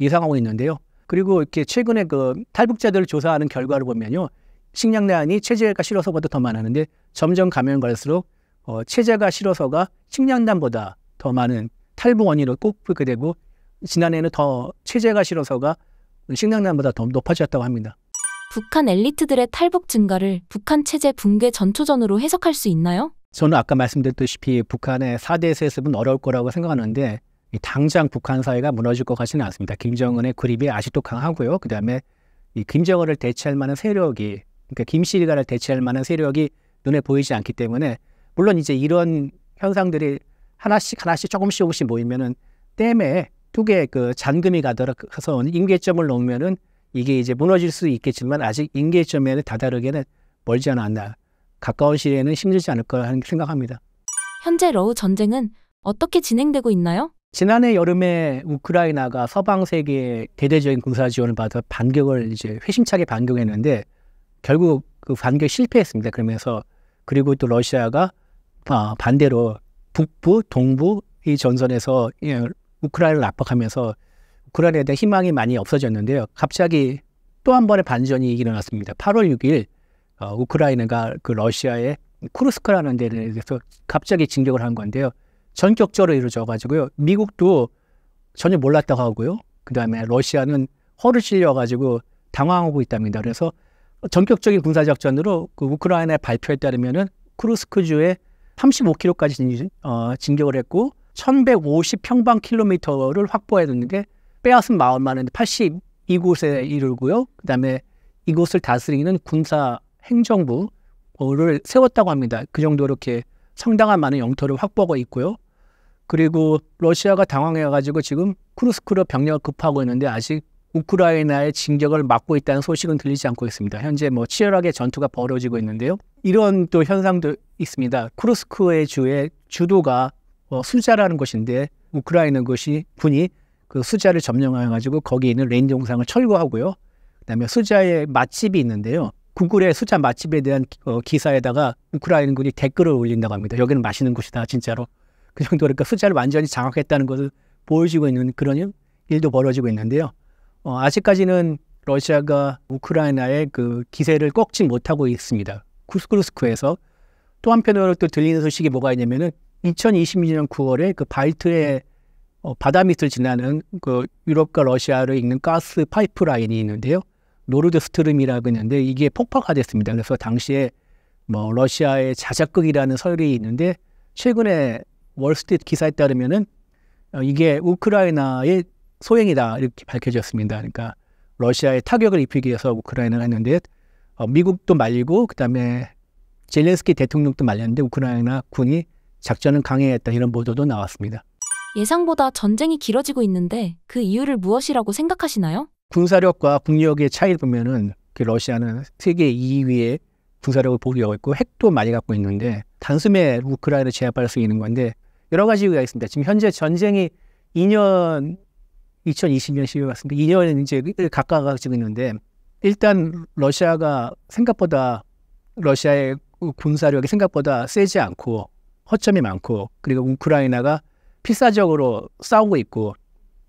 [SPEAKER 1] 예상하고 있는데요. 그리고 이렇게 최근에 그 탈북자들을 조사하는 결과를 보면요. 식량난이 체제가 싫어서보다더 많았는데 점점 가면 갈수록 어, 체제가 싫어서가 식량난보다 더 많은 탈북 원인으로 꼽히게 되고 지난해는 더 체제가 싫어서가 식량난보다 더 높아졌다고 합니다.
[SPEAKER 2] 북한 엘리트들의 탈북 증가를 북한 체제 붕괴 전초전으로 해석할 수 있나요?
[SPEAKER 1] 저는 아까 말씀드렸듯이 북한의 4대 세습은 어려울 거라고 생각하는데 당장 북한 사회가 무너질 것 같지는 않습니다. 김정은의 그립이 아직도 강하고요. 그다음에 이 김정은을 대체할 만한 세력이 그러니까 김시리가를 대체할 만한 세력이 눈에 보이지 않기 때문에 물론 이제 이런 현상들이 하나씩 하나씩 조금씩 조금씩 모이면은 땜에 두개그 잔금이 가더라서 임계점을 놓으면은 이게 이제 무너질 수 있겠지만 아직 임계점에 는 다다르기는 멀지 않았나. 가까운 시일에는 힘들지 않을 까 하는 생각합니다.
[SPEAKER 2] 현재 러우 전쟁은 어떻게 진행되고 있나요?
[SPEAKER 1] 지난해 여름에 우크라이나가 서방 세계의 대대적인 군사 지원을 받아 반격을 이제 회심차게 반격했는데 결국 그 반격 실패했습니다. 그러면서 그리고 또 러시아가 아, 반대로 북부, 동부 이 전선에서 예, 우크라이나를 압박하면서 우크라이나에 대한 희망이 많이 없어졌는데요. 갑자기 또 한 번의 반전이 일어났습니다. 8월 6일 어, 우크라이나가 그 러시아의 크루스크라는 데에 대해서 갑자기 진격을 한 건데요. 전격적으로 이루어져 가지고요. 미국도 전혀 몰랐다고 하고요. 그다음에 러시아는 허를 찔려 가지고 당황하고 있답니다. 그래서 전격적인 군사 작전으로 그 우크라이나의 발표에 따르면은 크루스크주에 35km까지 진, 어, 진격을 했고 1 1 5 0 평방킬로미터를 확보해야 는게 빼앗은 마을만 해도 82곳에 이르고요. 그다음에 이곳을 다스리는 군사 행정부를 세웠다고 합니다. 그 정도 이렇게 상당한 많은 영토를 확보하고 있고요. 그리고 러시아가 당황해가지고 지금 크루스크로 병력을 급하고 있는데 아직 우크라이나의 진격을 막고 있다는 소식은 들리지 않고 있습니다. 현재 뭐 치열하게 전투가 벌어지고 있는데요. 이런 또 현상도 있습니다. 크루스크의 주의 주도가 어, 수자라는 것인데 우크라이나 것이 군이 그 수자를 점령하여 가지고 거기에 있는 레인 동상을 철거하고요. 그다음에 수자의 맛집이 있는데요. 구글의 수자 맛집에 대한 어, 기사에다가 우크라이나 군이 댓글을 올린다고 합니다. 여기는 맛있는 곳이다 진짜로. 그 정도로 그러니까 수자를 완전히 장악했다는 것을 보여주고 있는 그런 일도 벌어지고 있는데요. 어, 아직까지는 러시아가 우크라이나의 그 기세를 꺾지 못하고 있습니다. 쿠스크루스크에서 또 한편으로 또 들리는 소식이 뭐가 있냐면은 2022년 9월에 그 바이트의 어, 바다 밑을 지나는 그 유럽과 러시아를 잇는 가스 파이프라인이 있는데요. 노르드 스트름이라고 있는데 이게 폭파가 됐습니다. 그래서 당시에 뭐 러시아의 자작극이라는 설이 있는데 최근에 월스트리트 기사에 따르면은 어, 이게 우크라이나의 소행이다 이렇게 밝혀졌습니다. 그러니까 러시아의 타격을 입히기 위해서 우크라이나를 했는데 어, 미국도 말리고 그다음에 젤렌스키 대통령도 말렸는데 우크라이나 군이 작전은 강행했다 이런 보도도 나왔습니다.
[SPEAKER 2] 예상보다 전쟁이 길어지고 있는데 그 이유를 무엇이라고 생각하시나요?
[SPEAKER 1] 군사력과 국력의 차이를 보면은 그 러시아는 세계 2위의 군사력을 보유하고 있고 핵도 많이 갖고 있는데 단숨에 우크라이나를 제압할 수 있는 건데 여러 가지 이유가 있습니다. 지금 현재 전쟁이 2년 2020년 10월 같습니다. 2년 이제 가까워지고 있는데 일단 러시아가 생각보다 러시아의 군사력이 생각보다 세지 않고 허점이 많고 그리고 우크라이나가 필사적으로 싸우고 있고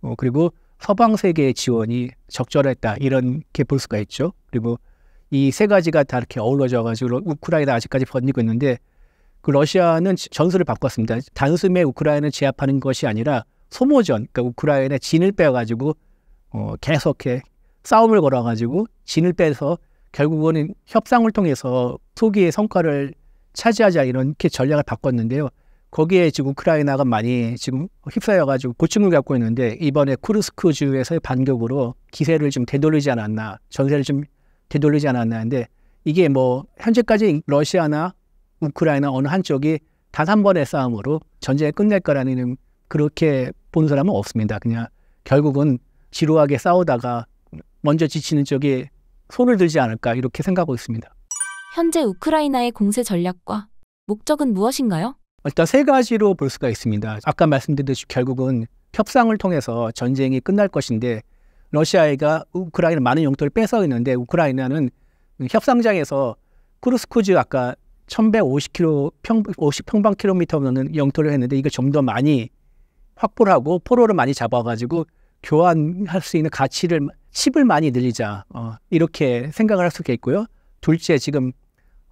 [SPEAKER 1] 어, 그리고 서방 세계의 지원이 적절했다 이렇게 볼 수가 있죠. 그리고 이 세 가지가 다 이렇게 어우러져 가지고 우크라이나 아직까지 번지고 있는데 그 러시아는 전술을 바꿨습니다. 단숨에 우크라이나를 제압하는 것이 아니라 소모전, 그러니까 우크라이나 진을 빼가지고 어, 계속해 싸움을 걸어가지고 진을 빼서 결국은 협상을 통해서 초기의 성과를 차지하자 이렇게 전략을 바꿨는데요. 거기에 지금 우크라이나가 많이 지금 휩싸여가지고 고충을 갖고 있는데 이번에 쿠르스크주에서의 반격으로 기세를 좀 되돌리지 않았나 전세를 좀 되돌리지 않았나 하는데 이게 뭐 현재까지 러시아나 우크라이나 어느 한쪽이 단 한 번의 싸움으로 전쟁을 끝낼 거라는 그렇게 본 사람은 없습니다. 그냥 결국은 지루하게 싸우다가 먼저 지치는 쪽이 손을 들지 않을까 이렇게 생각하고 있습니다.
[SPEAKER 2] 현재 우크라이나의 공세 전략과 목적은 무엇인가요?
[SPEAKER 1] 일단 세 가지로 볼 수가 있습니다. 아까 말씀드렸듯이 결국은 협상을 통해서 전쟁이 끝날 것인데 러시아가 우크라이나 많은 영토를 뺏어있는데 우크라이나는 협상장에서 크루스코즈 아까 1150km 평, 50평방킬로미터 는 영토를 했는데 이걸 좀 더 많이 확보를 하고 포로를 많이 잡아가지고 교환할 수 있는 가치를 칩을 많이 늘리자 어, 이렇게 생각을 할 수가 있고요. 둘째 지금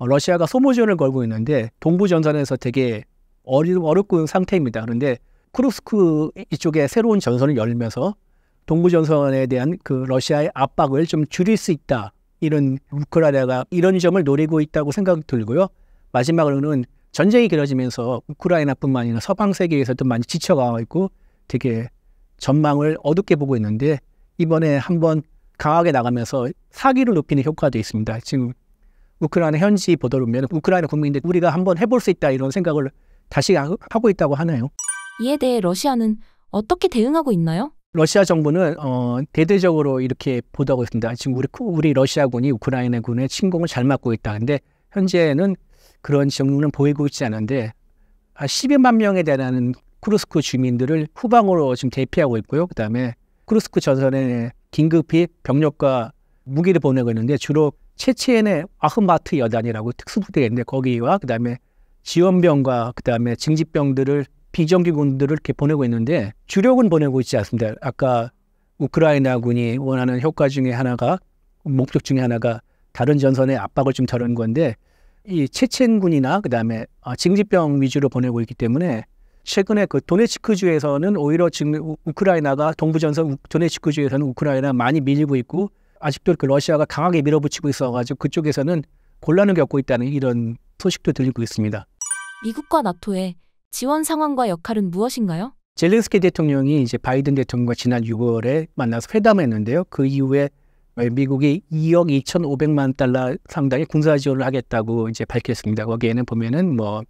[SPEAKER 1] 어, 러시아가 소모 지원을 걸고 있는데 동부 전선에서 되게 어리, 어렵고 상태입니다. 그런데 크루스크 이쪽에 새로운 전선을 열면서 동부 전선에 대한 그 러시아의 압박을 좀 줄일 수 있다. 이런 우크라이나가 이런 점을 노리고 있다고 생각 이 들고요. 마지막으로는 전쟁이 길어지면서 우크라이나뿐만 아니라 서방 세계에서도 많이 지쳐가 있고 되게 전망을 어둡게 보고 있는데 이번에 한번 강하게 나가면서 사기를 높이는 효과도 있습니다. 지금 우크라이나 현지 보도를 보면 우크라이나 국민들 우리가 한번 해볼 수 있다 이런 생각을 다시 하고 있다고 하나요
[SPEAKER 2] 이에 대해 러시아는 어떻게 대응하고 있나요?
[SPEAKER 1] 러시아 정부는 어, 대대적으로 이렇게 보도하고 있습니다. 지금 우리 우리 러시아군이 우크라이나군의 침공을 잘 막고 있다. 근데 현재는 그런 정부는 보이고 있지 않은데 한 12만 명에 대한 크루스크 주민들을 후방으로 지금 대피하고 있고요. 그다음에 크루스크 전선에 긴급히 병력과 무기를 보내고 있는데 주로 체첸의 아흐마트 여단이라고 특수부대가 있는데 거기와 그다음에 지원병과 그다음에 징집병들을 비정규군들을 이렇게 보내고 있는데 주력은 보내고 있지 않습니다. 아까 우크라이나군이 원하는 효과 중에 하나가 목적 중에 하나가 다른 전선에 압박을 좀 덜은 건데 이 체첸군이나 그다음에 아, 징집병 위주로 보내고 있기 때문에 최근에 그 도네츠크주에서는 오히려 지금 우크라이나가 동부 전선 도네츠크주에서는 우크라이나 많이 밀리고 있고 아직도 그 러시아가 강하게 밀어붙이고 있어가지고 그쪽에서는 곤란을 겪고 있다는 이런 소식도 들리고 있습니다.
[SPEAKER 2] 미국과 나토의 지원 상황과 역할은 무엇인가요?
[SPEAKER 1] 젤렌스키 대통령이 이제 바이든 대통령과 지난 6월에 만나서 회담했는데요. 그 이후에 미국이 2억 2,500만 달러 상당의 군사 지원을 하겠다고 이제 밝혔습니다. 거기에는 보면은 뭐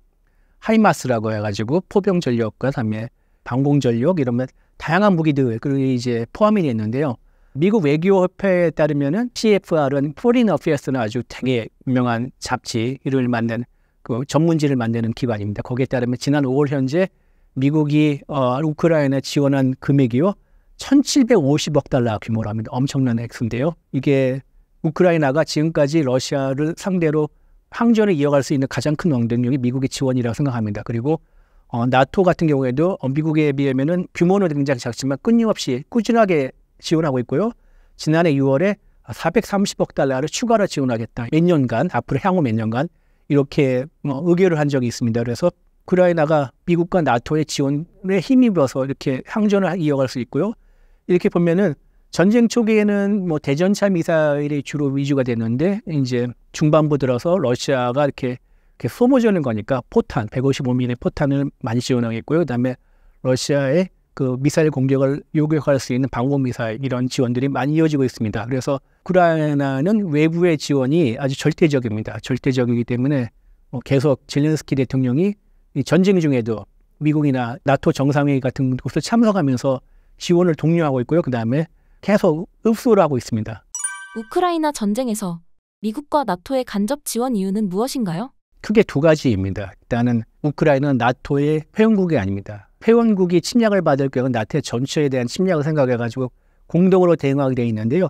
[SPEAKER 1] 하이마스라고 해가지고 포병 전력과 다음에 방공 전력 이러 다양한 무기들 그리고 이제 포함이 됐는데요. 미국 외교협회에 따르면은 CFR은 Foreign Affairs는 아주 되게 유명한 잡지를 만든 그 전문지를 만드는 기관입니다. 거기에 따르면 지난 5월 현재 미국이 어, 우크라이나에 지원한 금액이요 1,750억 달러 규모랍니다. 엄청난 액수인데요. 이게 우크라이나가 지금까지 러시아를 상대로 항전을 이어갈 수 있는 가장 큰 원동력이 미국의 지원이라고 생각합니다. 그리고 어, 나토 같은 경우에도 어, 미국에 비하면은 규모는 굉장히 작지만 끊임없이 꾸준하게 지원하고 있고요. 지난해 6월에 430억 달러를 추가로 지원하겠다. 몇 년간 앞으로 향후 몇 년간 이렇게 뭐 의결을 한 적이 있습니다. 그래서 우크라이나가 미국과 나토의 지원에 힘입어서 이렇게 항전을 이어갈 수 있고요. 이렇게 보면은 전쟁 초기에는 뭐 대전차 미사일이 주로 위주가 됐는데 이제 중반부 들어서 러시아가 이렇게 이렇게 소모전을 거니까 포탄 155mm의 포탄을 많이 지원하겠고요. 그다음에 러시아의 그 미사일 공격을 요격할 수 있는 방공 미사일 이런 지원들이 많이 이어지고 있습니다. 그래서 우크라이나는 외부의 지원이 아주 절대적입니다. 절대적이기 때문에 어, 계속 젤렌스키 대통령이 전쟁 중에도 미국이나 나토 정상회의 같은 곳에 참석하면서 지원을 독려하고 있고요. 그 다음에 계속 읍소를 하고 있습니다.
[SPEAKER 2] 우크라이나 전쟁에서 미국과 나토의 간접 지원 이유는 무엇인가요?
[SPEAKER 1] 크게 두 가지입니다. 일단은 우크라이나는 나토의 회원국이 아닙니다. 회원국이 침략을 받을 경우 나태 전체에 대한 침략을 생각해가지고 공동으로 대응하게 돼 있는데요.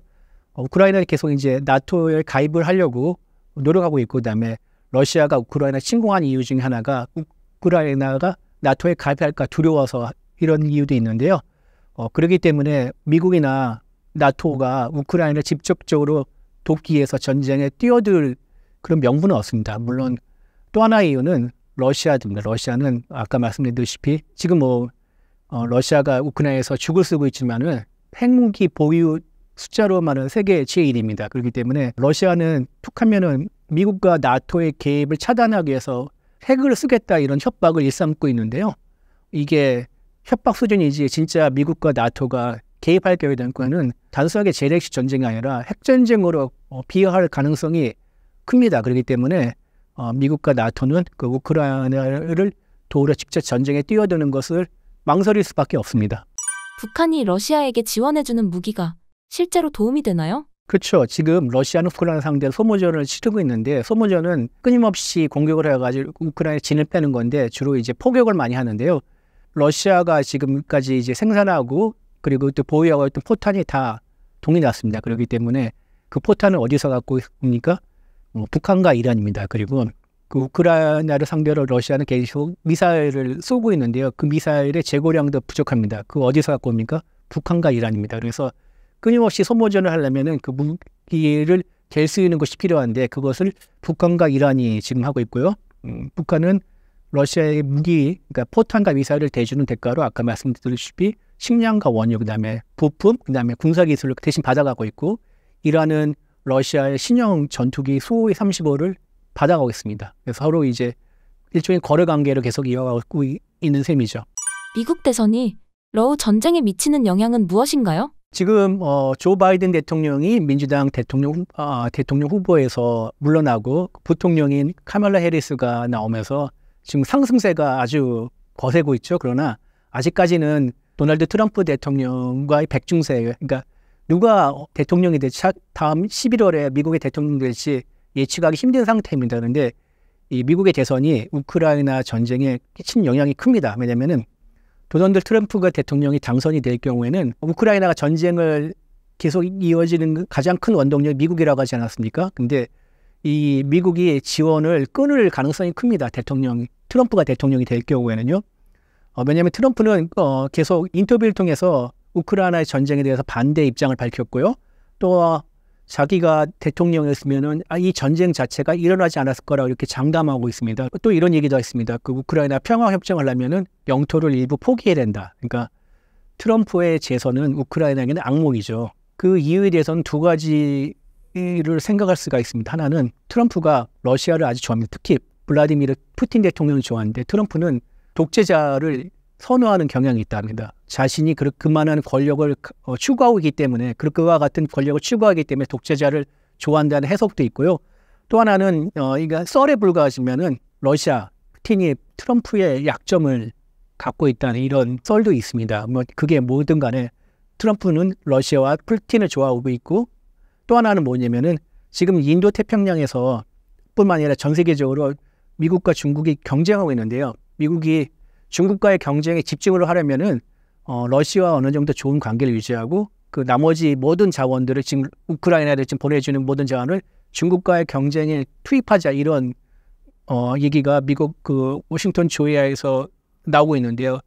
[SPEAKER 1] 어, 우크라이나는 계속 이제 나토에 가입을 하려고 노력하고 있고 그다음에 러시아가 우크라이나 침공한 이유 중에 하나가 우크라이나가 나토에 가입할까 두려워서 이런 이유도 있는데요. 어, 그렇기 때문에 미국이나 나토가 우크라이나 직접적으로 돕기 위해서 전쟁에 뛰어들 그런 명분은 없습니다. 물론 또 하나의 이유는 러시아입니다. 러시아는 아까 말씀드렸듯이 지금 뭐 어, 러시아가 우크라이나에서 죽을 쓰고 있지만은 핵무기 보유 숫자로만은 세계 제1입니다. 그렇기 때문에 러시아는 툭하면은 미국과 나토의 개입을 차단하기 위해서 핵을 쓰겠다 이런 협박을 일삼고 있는데요. 이게 협박 수준이지 진짜 미국과 나토가 개입할 계획에 대한 거는 단순하게 재래식 전쟁이 아니라 핵전쟁으로 어, 비화할 가능성이 큽니다. 그렇기 때문에 어, 미국과 나토는 그 우크라이나를 도우려 직접 전쟁에 뛰어드는 것을 망설일 수밖에 없습니다.
[SPEAKER 2] 북한이 러시아에게 지원해주는 무기가 실제로 도움이 되나요?
[SPEAKER 1] 그렇죠. 지금 러시아는 우크라이나 상대 소모전을 치르고 있는데 소모전은 끊임없이 공격을 해가지고 우크라이나 진을 빼는 건데 주로 이제 포격을 많이 하는데요. 러시아가 지금까지 이제 생산하고 그리고 또 보유하고 있던 포탄이 다 동이 났습니다. 그렇기 때문에 그 포탄을 어디서 갖고 있습니까? 어, 북한과 이란입니다. 그리고 그 우크라이나를 상대로 러시아는 계속 미사일을 쏘고 있는데요. 그 미사일의 재고량도 부족합니다. 그 어디서 갖고 옵니까? 북한과 이란입니다. 그래서 끊임없이 소모전을 하려면은 그 무기를 갤수 있는 것이 필요한데 그것을 북한과 이란이 지금 하고 있고요. 음, 북한은 러시아의 무기, 그러니까 포탄과 미사일을 대주는 대가로 아까 말씀드렸다시피 식량과 원유, 그다음에 부품, 그다음에 군사 기술을 대신 받아가고 있고 이란은 러시아의 신형 전투기 수호의 35를 받아가고 있습니다. 그래서 서로 이제 일종의 거래 관계를 계속 이어가고 있는 셈이죠.
[SPEAKER 2] 미국 대선이 러우 전쟁에 미치는 영향은 무엇인가요?
[SPEAKER 1] 지금 어, 조 바이든 대통령이 민주당 대통령 아, 대통령 후보에서 물러나고 부통령인 카멀라 해리스가 나오면서 지금 상승세가 아주 거세고 있죠. 그러나 아직까지는 도널드 트럼프 대통령과의 백중세, 그러니까 누가 대통령이 될지 다음 11월에 미국의 대통령 될지 예측하기 힘든 상태입니다. 그런데 이 미국의 대선이 우크라이나 전쟁에 끼친 영향이 큽니다. 왜냐면은 도널드 트럼프가 대통령이 당선이 될 경우에는 우크라이나가 전쟁을 계속 이어지는 가장 큰 원동력이 미국이라고 하지 않았습니까? 근데 이 미국이 지원을 끊을 가능성이 큽니다. 대통령 트럼프가 대통령이 될 경우에는요. 어, 왜냐하면 트럼프는 어, 계속 인터뷰를 통해서 우크라이나의 전쟁에 대해서 반대 입장을 밝혔고요. 또 자기가 대통령이었으면은 아, 이 전쟁 자체가 일어나지 않았을 거라고 이렇게 장담하고 있습니다. 또 이런 얘기도 했습니다. 그 우크라이나 평화 협정을 하려면은 영토를 일부 포기해야 된다. 그러니까 트럼프의 재선은 우크라이나에게는 악몽이죠. 그 이유에 대해서는 두 가지를 생각할 수가 있습니다. 하나는 트럼프가 러시아를 아주 좋아합니다. 특히 블라디미르 푸틴 대통령을 좋아하는데 트럼프는 독재자를 선호하는 경향이 있답니다. 자신이 그만한 권력을 어, 추구하기 때문에 그와 같은 권력을 추구하기 때문에 독재자를 좋아한다는 해석도 있고요. 또 하나는 어, 이게 썰에 불과하시면은 러시아 푸틴이 트럼프의 약점을 갖고 있다는 이런 썰도 있습니다. 뭐 그게 뭐든 간에 트럼프는 러시아와 푸틴을 좋아하고 있고 또 하나는 뭐냐면은 지금 인도 태평양에서 뿐만 아니라 전 세계적으로 미국과 중국이 경쟁하고 있는데요. 미국이 중국과의 경쟁에 집중을 하려면은 어, 러시아와 어느 정도 좋은 관계를 유지하고 그 나머지 모든 자원들을 지금 우크라이나를 지금 보내주는 모든 자원을 중국과의 경쟁에 투입하자 이런 어, 얘기가 미국 그 워싱턴 조의아에서 나오고 있는데요.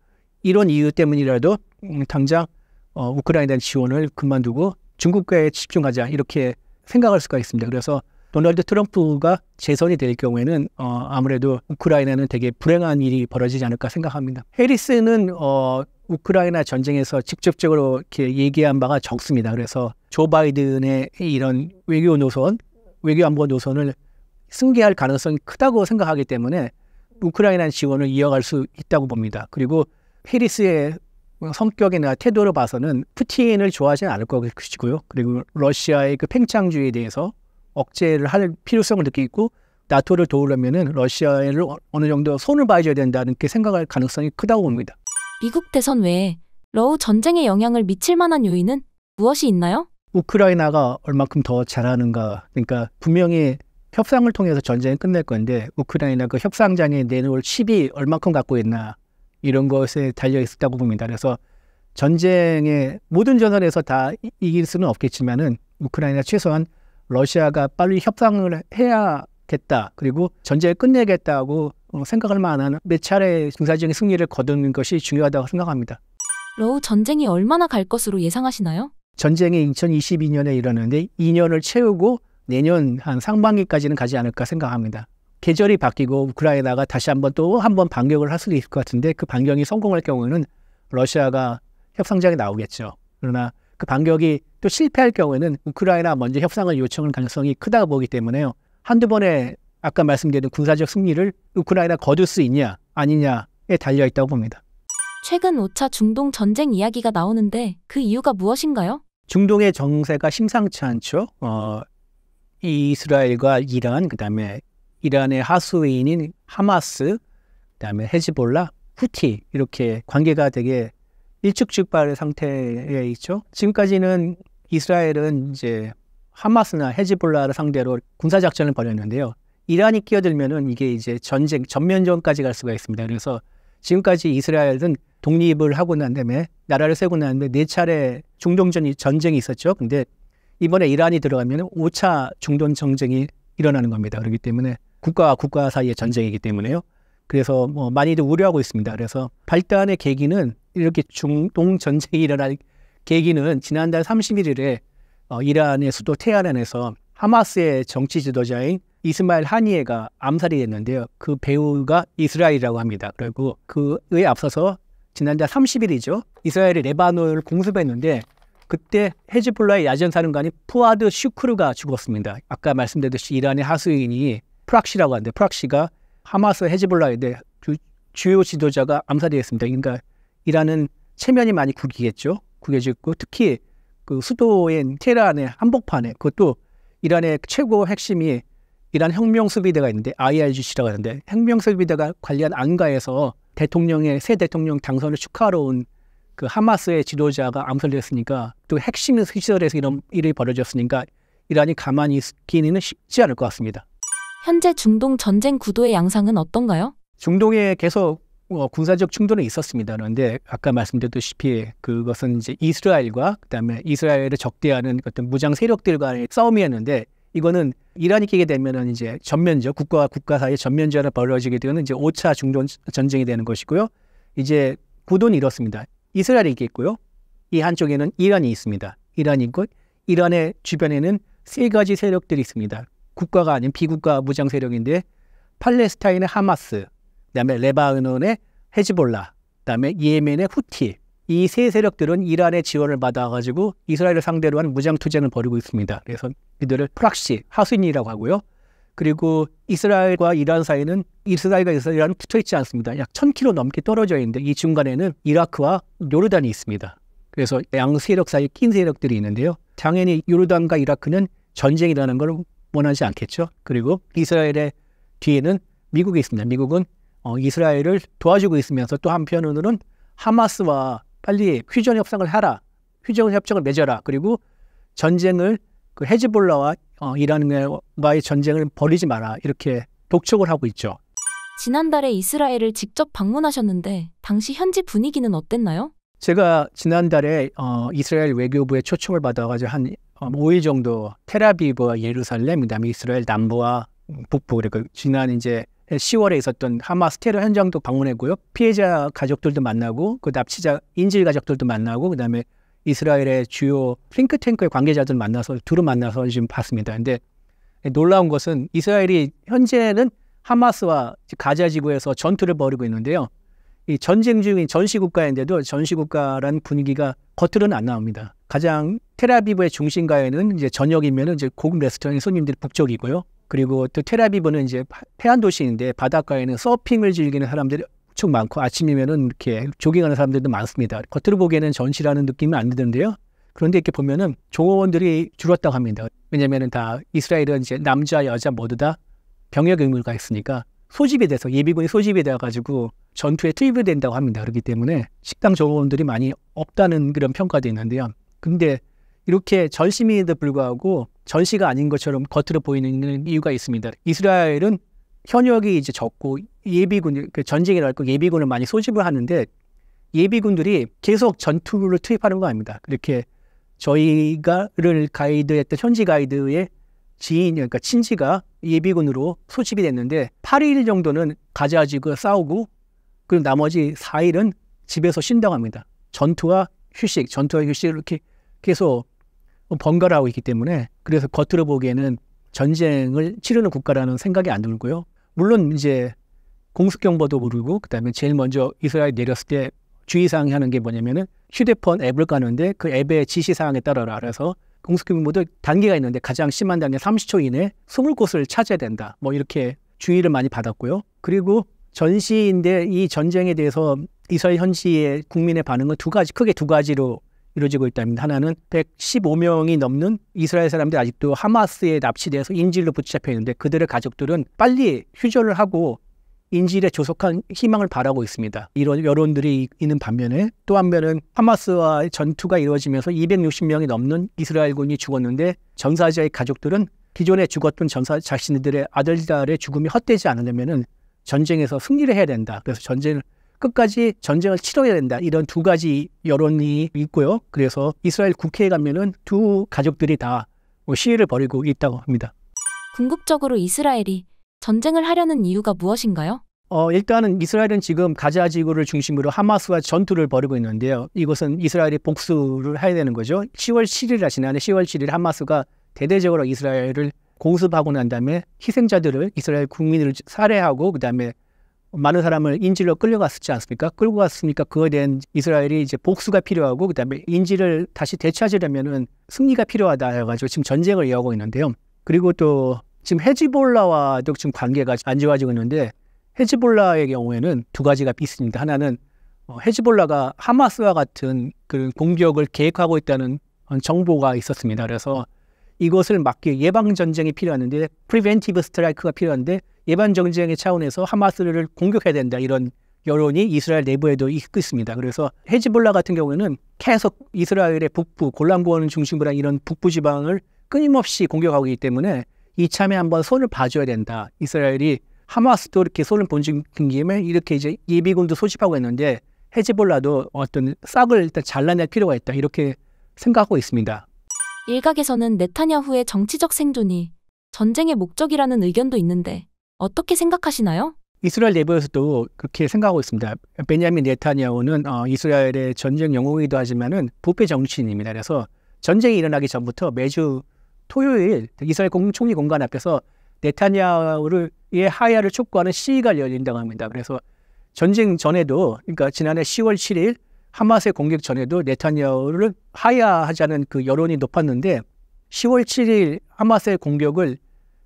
[SPEAKER 1] 이런 이유 때문이라도 음, 당장 어, 우크라이나 에 대한 지원을 그만두고 중국과에 집중하자 이렇게 생각할 수가 있습니다. 그래서 도널드 트럼프가 재선이 될 경우에는 어, 아무래도 우크라이나는 되게 불행한 일이 벌어지지 않을까 생각합니다. 해리스는 어, 우크라이나 전쟁에서 직접적으로 이렇게 얘기한 바가 적습니다. 그래서 조 바이든의 이런 외교 노선, 외교 안보 노선을 승계할 가능성이 크다고 생각하기 때문에 우크라이나 지원을 이어갈 수 있다고 봅니다. 그리고 해리스의 성격이나 태도로 봐서는 푸틴을 좋아하지는 않을 것이고요. 그리고 러시아의 그 팽창주의에 대해서 억제를 할 필요성을 느끼고 나토를 도우려면은 러시아를 어, 어느 정도 손을 봐줘야 된다는 게 생각할 가능성이 크다고 봅니다.
[SPEAKER 2] 미국 대선 외에 러우 전쟁에 영향을 미칠 만한 요인은 무엇이 있나요?
[SPEAKER 1] 우크라이나가 얼만큼 더 잘하는가. 그러니까 분명히 협상을 통해서 전쟁이 끝날 건데 우크라이나 그 협상장에 내놓을 칩이 얼만큼 갖고 있나 이런 것에 달려 있었다고 봅니다. 그래서 전쟁의 모든 전선에서 다 이길 수는 없겠지만은 우크라이나 최소한 러시아가 빨리 협상을 해야겠다 그리고 전쟁을 끝내겠다고 어, 생각할 만한 몇 차례 군사적인 승리를 거두는 것이 중요하다고 생각합니다.
[SPEAKER 2] 러우 전쟁이 얼마나 갈 것으로 예상하시나요?
[SPEAKER 1] 전쟁이 2022년에 일어는데 2년을 채우고 내년 한 상반기까지는 가지 않을까 생각합니다. 계절이 바뀌고 우크라이나가 다시 한번 또 한번 반격을 할 수도 있을 것 같은데 그 반격이 성공할 경우에는 러시아가 협상장에 나오겠죠. 그러나 그 반격이 또 실패할 경우에는 우크라이나 먼저 협상을 요청할 가능성이 크다 보기 때문에요. 한두 번의 아까 말씀드린 군사적 승리를 우크라이나 거둘 수 있냐 아니냐에 달려 있다고 봅니다.
[SPEAKER 2] 최근 5차 중동 전쟁 이야기가 나오는데 그 이유가 무엇인가요?
[SPEAKER 1] 중동의 정세가 심상치 않죠. 어, 이스라엘과 이란, 그다음에 이란의 하수인인 하마스, 그다음에 헤즈볼라, 후티 이렇게 관계가 되게 일축즉발 상태에 있죠. 지금까지는 이스라엘은 이제 하마스나 헤즈볼라를 상대로 군사 작전을 벌였는데요. 이란이 끼어들면은 이게 이제 전쟁 전면전까지 갈 수가 있습니다. 그래서 지금까지 이스라엘은 독립을 하고 난 다음에 나라를 세우고 난 다음에 네 차례 중동전이 전쟁이 있었죠. 근데 이번에 이란이 들어가면 오차 중동 전쟁이 일어나는 겁니다. 그렇기 때문에 국가와 국가 사이의 전쟁이기 때문에요. 그래서 뭐 많이들 우려하고 있습니다. 그래서 발단의 계기는 이렇게 중동 전쟁이 일어날 계기는 지난달 31일에 어, 이란의 수도 테헤란에서 하마스의 정치 지도자인 이스마일 하니에가 암살이 됐는데요. 그 배우가 이스라엘이라고 합니다. 그리고 그에 앞서서 지난달 30일이죠. 이스라엘이 레바논을 공습했는데 그때 헤즈볼라의 야전 사령관이 푸아드 슈크르가 죽었습니다. 아까 말씀드렸듯이 이란의 하수인이 프락시라고 하는데 프락시가 하마스 헤즈볼라인데 주요 지도자가 암살이 됐습니다. 그러니까 이란은 체면이 많이 굵이겠죠 구겨지고 특히 그 수도인 테란의 한복판에 그것도 이란의 최고 핵심이 이란 혁명수비대가 있는데 IRGC라고 하는데 혁명수비대가 관리한 안가에서 대통령의 새 대통령 당선을 축하하러 온 그 하마스의 지도자가 암살됐으니까 또 핵심 시설에서 이런 일이 벌어졌으니까 이란이 가만히 있기는 쉽지 않을 것 같습니다.
[SPEAKER 2] 현재 중동 전쟁 구도의 양상은 어떤가요?
[SPEAKER 1] 중동에 계속 어, 군사적 충돌은 있었습니다. 그런데 아까 말씀드렸다시피 그것은 이제 이스라엘과 그다음에 이스라엘을 적대하는 어떤 무장 세력들과의 싸움이었는데 이거는 이란이 끼게 되면은 이제 전면적 국가와 국가 사이의 전면전을 벌어지게 되는 이제 5차 중동 전쟁이 되는 것이고요. 이제 구도는 이렇습니다. 이스라엘이 있겠고요. 이 한쪽에는 이란이 있습니다. 이란이 있고 이란의 주변에는 세 가지 세력들이 있습니다. 국가가 아닌 비국가 무장 세력인데 팔레스타인의 하마스, 그다음에 레바논의 헤즈볼라, 그다음에 예멘의 후티 이 세 세력들은 이란의 지원을 받아가지고 이스라엘을 상대로 한 무장 투쟁을 벌이고 있습니다. 그래서 이들을 프락시 하수인이라고 하고요. 그리고 이스라엘과 이란 사이는 이스라엘과 이스라엘은 붙어 있지 않습니다. 약 1000km 넘게 떨어져 있는데 이 중간에는 이라크와 요르단이 있습니다. 그래서 양 세력 사이 에낀 세력들이 있는데요. 당연히 요르단과 이라크는 전쟁이라는 걸 원하지 않겠죠. 그리고 이스라엘의 뒤에는 미국이 있습니다. 미국은 어, 이스라엘을 도와주고 있으면서 또 한편으로는 하마스와 빨리 휴전 협상을 하라. 휴전 협정을 맺어라. 그리고 전쟁을 그 헤즈볼라와 어, 이란과의 전쟁을 벌이지 마라. 이렇게 독촉을 하고 있죠.
[SPEAKER 2] 지난달에 이스라엘을 직접 방문하셨는데 당시 현지 분위기는 어땠나요?
[SPEAKER 1] 제가 지난달에 어, 이스라엘 외교부의 초청을 받아가지고 한 어, 5일 정도 테라비브와 예루살렘, 그다음에 이스라엘 남부와 북부 그리고 지난 이제 10월에 예, 있었던 하마스 테러 현장도 방문했고요. 피해자 가족들도 만나고 그 납치자 인질 가족들도 만나고 그다음에 이스라엘의 주요 핑크탱크의 관계자들 만나서 두루 만나서 지금 봤습니다. 근데 예, 놀라운 것은 이스라엘이 현재는 하마스와 가자 지구에서 전투를 벌이고 있는데요. 이 전쟁 중인 전시국가인데도 전시국가라는 분위기가 겉으로는 안 나옵니다. 가장 테라비브의 중심가에는 이제 저녁이면 이제 고급 레스토랑의 손님들이 북쪽이고요. 그리고 또 테라비브는 이제 해안 도시인데 바닷가에는 서핑을 즐기는 사람들이 엄청 많고 아침이면은 이렇게 조깅하는 사람들도 많습니다. 겉으로 보기에는 전시라는 느낌은 안 드는데요. 그런데 이렇게 보면은 종업원들이 줄었다고 합니다. 왜냐면은 다 이스라엘은 이제 남자 여자 모두 다 병역 의무가 있으니까 소집이 돼서 예비군이 소집이 되어 가지고 전투에 투입이 된다고 합니다. 그렇기 때문에 식당 종업원들이 많이 없다는 그런 평가도 있는데요. 근데 이렇게 절심에도 불구하고 전시가 아닌 것처럼 겉으로 보이는 이유가 있습니다. 이스라엘은 현역이 이제 적고 예비군, 그 전쟁이랄까 예비군을 많이 소집을 하는데 예비군들이 계속 전투를 투입하는 거 아닙니다. 이렇게 저희가를 가이드했던 현지 가이드의 지인, 그러니까 친지가 예비군으로 소집이 됐는데 8일 정도는 가자지고 싸우고 그리고 나머지 4일은 집에서 쉰다고 합니다. 전투와 휴식, 전투와 휴식 이렇게 계속 번갈아 하고 있기 때문에 그래서 겉으로 보기에는 전쟁을 치르는 국가라는 생각이 안 들고요. 물론 이제 공습경보도 부르고 그다음에 제일 먼저 이스라엘 내렸을 때 주의사항이 하는 게 뭐냐면은 휴대폰 앱을 까는데 그 앱의 지시사항에 따라라 그래서 공습경보도 단계가 있는데 가장 심한 단계 30초 이내 숨을 곳을 찾아야 된다. 뭐 이렇게 주의를 많이 받았고요. 그리고 전시인데 이 전쟁에 대해서 이스라엘 현지의 국민의 반응은 두 가지 크게 두 가지로 이루어지고 있다면 하나는 115명이 넘는 이스라엘 사람들이 아직도 하마스에 납치돼서 인질로 붙잡혀 있는데 그들의 가족들은 빨리 휴전을 하고 인질의 조속한 희망을 바라고 있습니다. 이런 여론들이 있는 반면에 또 한면은 하마스와의 전투가 이루어지면서 260명이 넘는 이스라엘군이 죽었는데 전사자의 가족들은 기존에 죽었던 전사 자신들의 아들딸의 죽음이 헛되지 않으려면은 전쟁에서 승리를 해야 된다. 그래서 전쟁을 끝까지 전쟁을 치러야 된다. 이런 두 가지 여론이 있고요. 그래서 이스라엘 국회에 가면은 두 가족들이 다 시위를 벌이고 있다고 합니다.
[SPEAKER 2] 궁극적으로 이스라엘이 전쟁을 하려는 이유가 무엇인가요?
[SPEAKER 1] 어, 일단은 이스라엘은 지금 가자 지구를 중심으로 하마스와 전투를 벌이고 있는데요. 이것은 이스라엘이 복수를 해야 되는 거죠. 10월 7일, 지난해 10월 7일 하마스가 대대적으로 이스라엘을 공습하고 난 다음에 희생자들을 이스라엘 국민을 살해하고 그다음에 많은 사람을 인질로 끌려갔었지 않습니까? 끌고 갔으니까 그거에 대한 이스라엘이 이제 복수가 필요하고 그다음에 인질을 다시 대처하려면은 승리가 필요하다 해가지고 지금 전쟁을 이어가고 있는데요. 그리고 또 지금 헤지볼라와도 지금 관계가 안 좋아지고 있는데 헤지볼라의 경우에는 두 가지가 있습니다. 하나는 어, 헤지볼라가 하마스와 같은 그런 공격을 계획하고 있다는 정보가 있었습니다. 그래서 이것을 막기 위해 예방 전쟁이 필요한데 프리벤티브 스트라이크가 필요한데 예반 정쟁의 차원에서 하마스를 공격해야 된다 이런 여론이 이스라엘 내부에도 있고 있습니다. 그래서 헤지볼라 같은 경우에는 계속 이스라엘의 북부 골란고원 중심으로 한 이런 북부 지방을 끊임없이 공격하고 있기 때문에 이참에 한번 손을 봐줘야 된다. 이스라엘이 하마스도 이렇게 손을 본진 김에 이렇게 이제 예비군도 소집하고 있는데 헤지볼라도 어떤 싹을 일단 잘라낼 필요가 있다 이렇게 생각하고 있습니다.
[SPEAKER 2] 일각에서는 네타냐후의 정치적 생존이 전쟁의 목적이라는 의견도 있는데 어떻게 생각하시나요?
[SPEAKER 1] 이스라엘 내부에서도 그렇게 생각하고 있습니다. 베냐민 네타냐후는 어, 이스라엘의 전쟁 영웅이기도 하지만은 부패 정치인입니다. 그래서 전쟁이 일어나기 전부터 매주 토요일 이스라엘 총리 공간 앞에서 네타냐후를 의 하야를 촉구하는 시위가 열린다고 합니다. 그래서 전쟁 전에도 그러니까 지난해 10월 7일 하마스의 공격 전에도 네타냐후를 하야하자는 그 여론이 높았는데 10월 7일 하마스의 공격을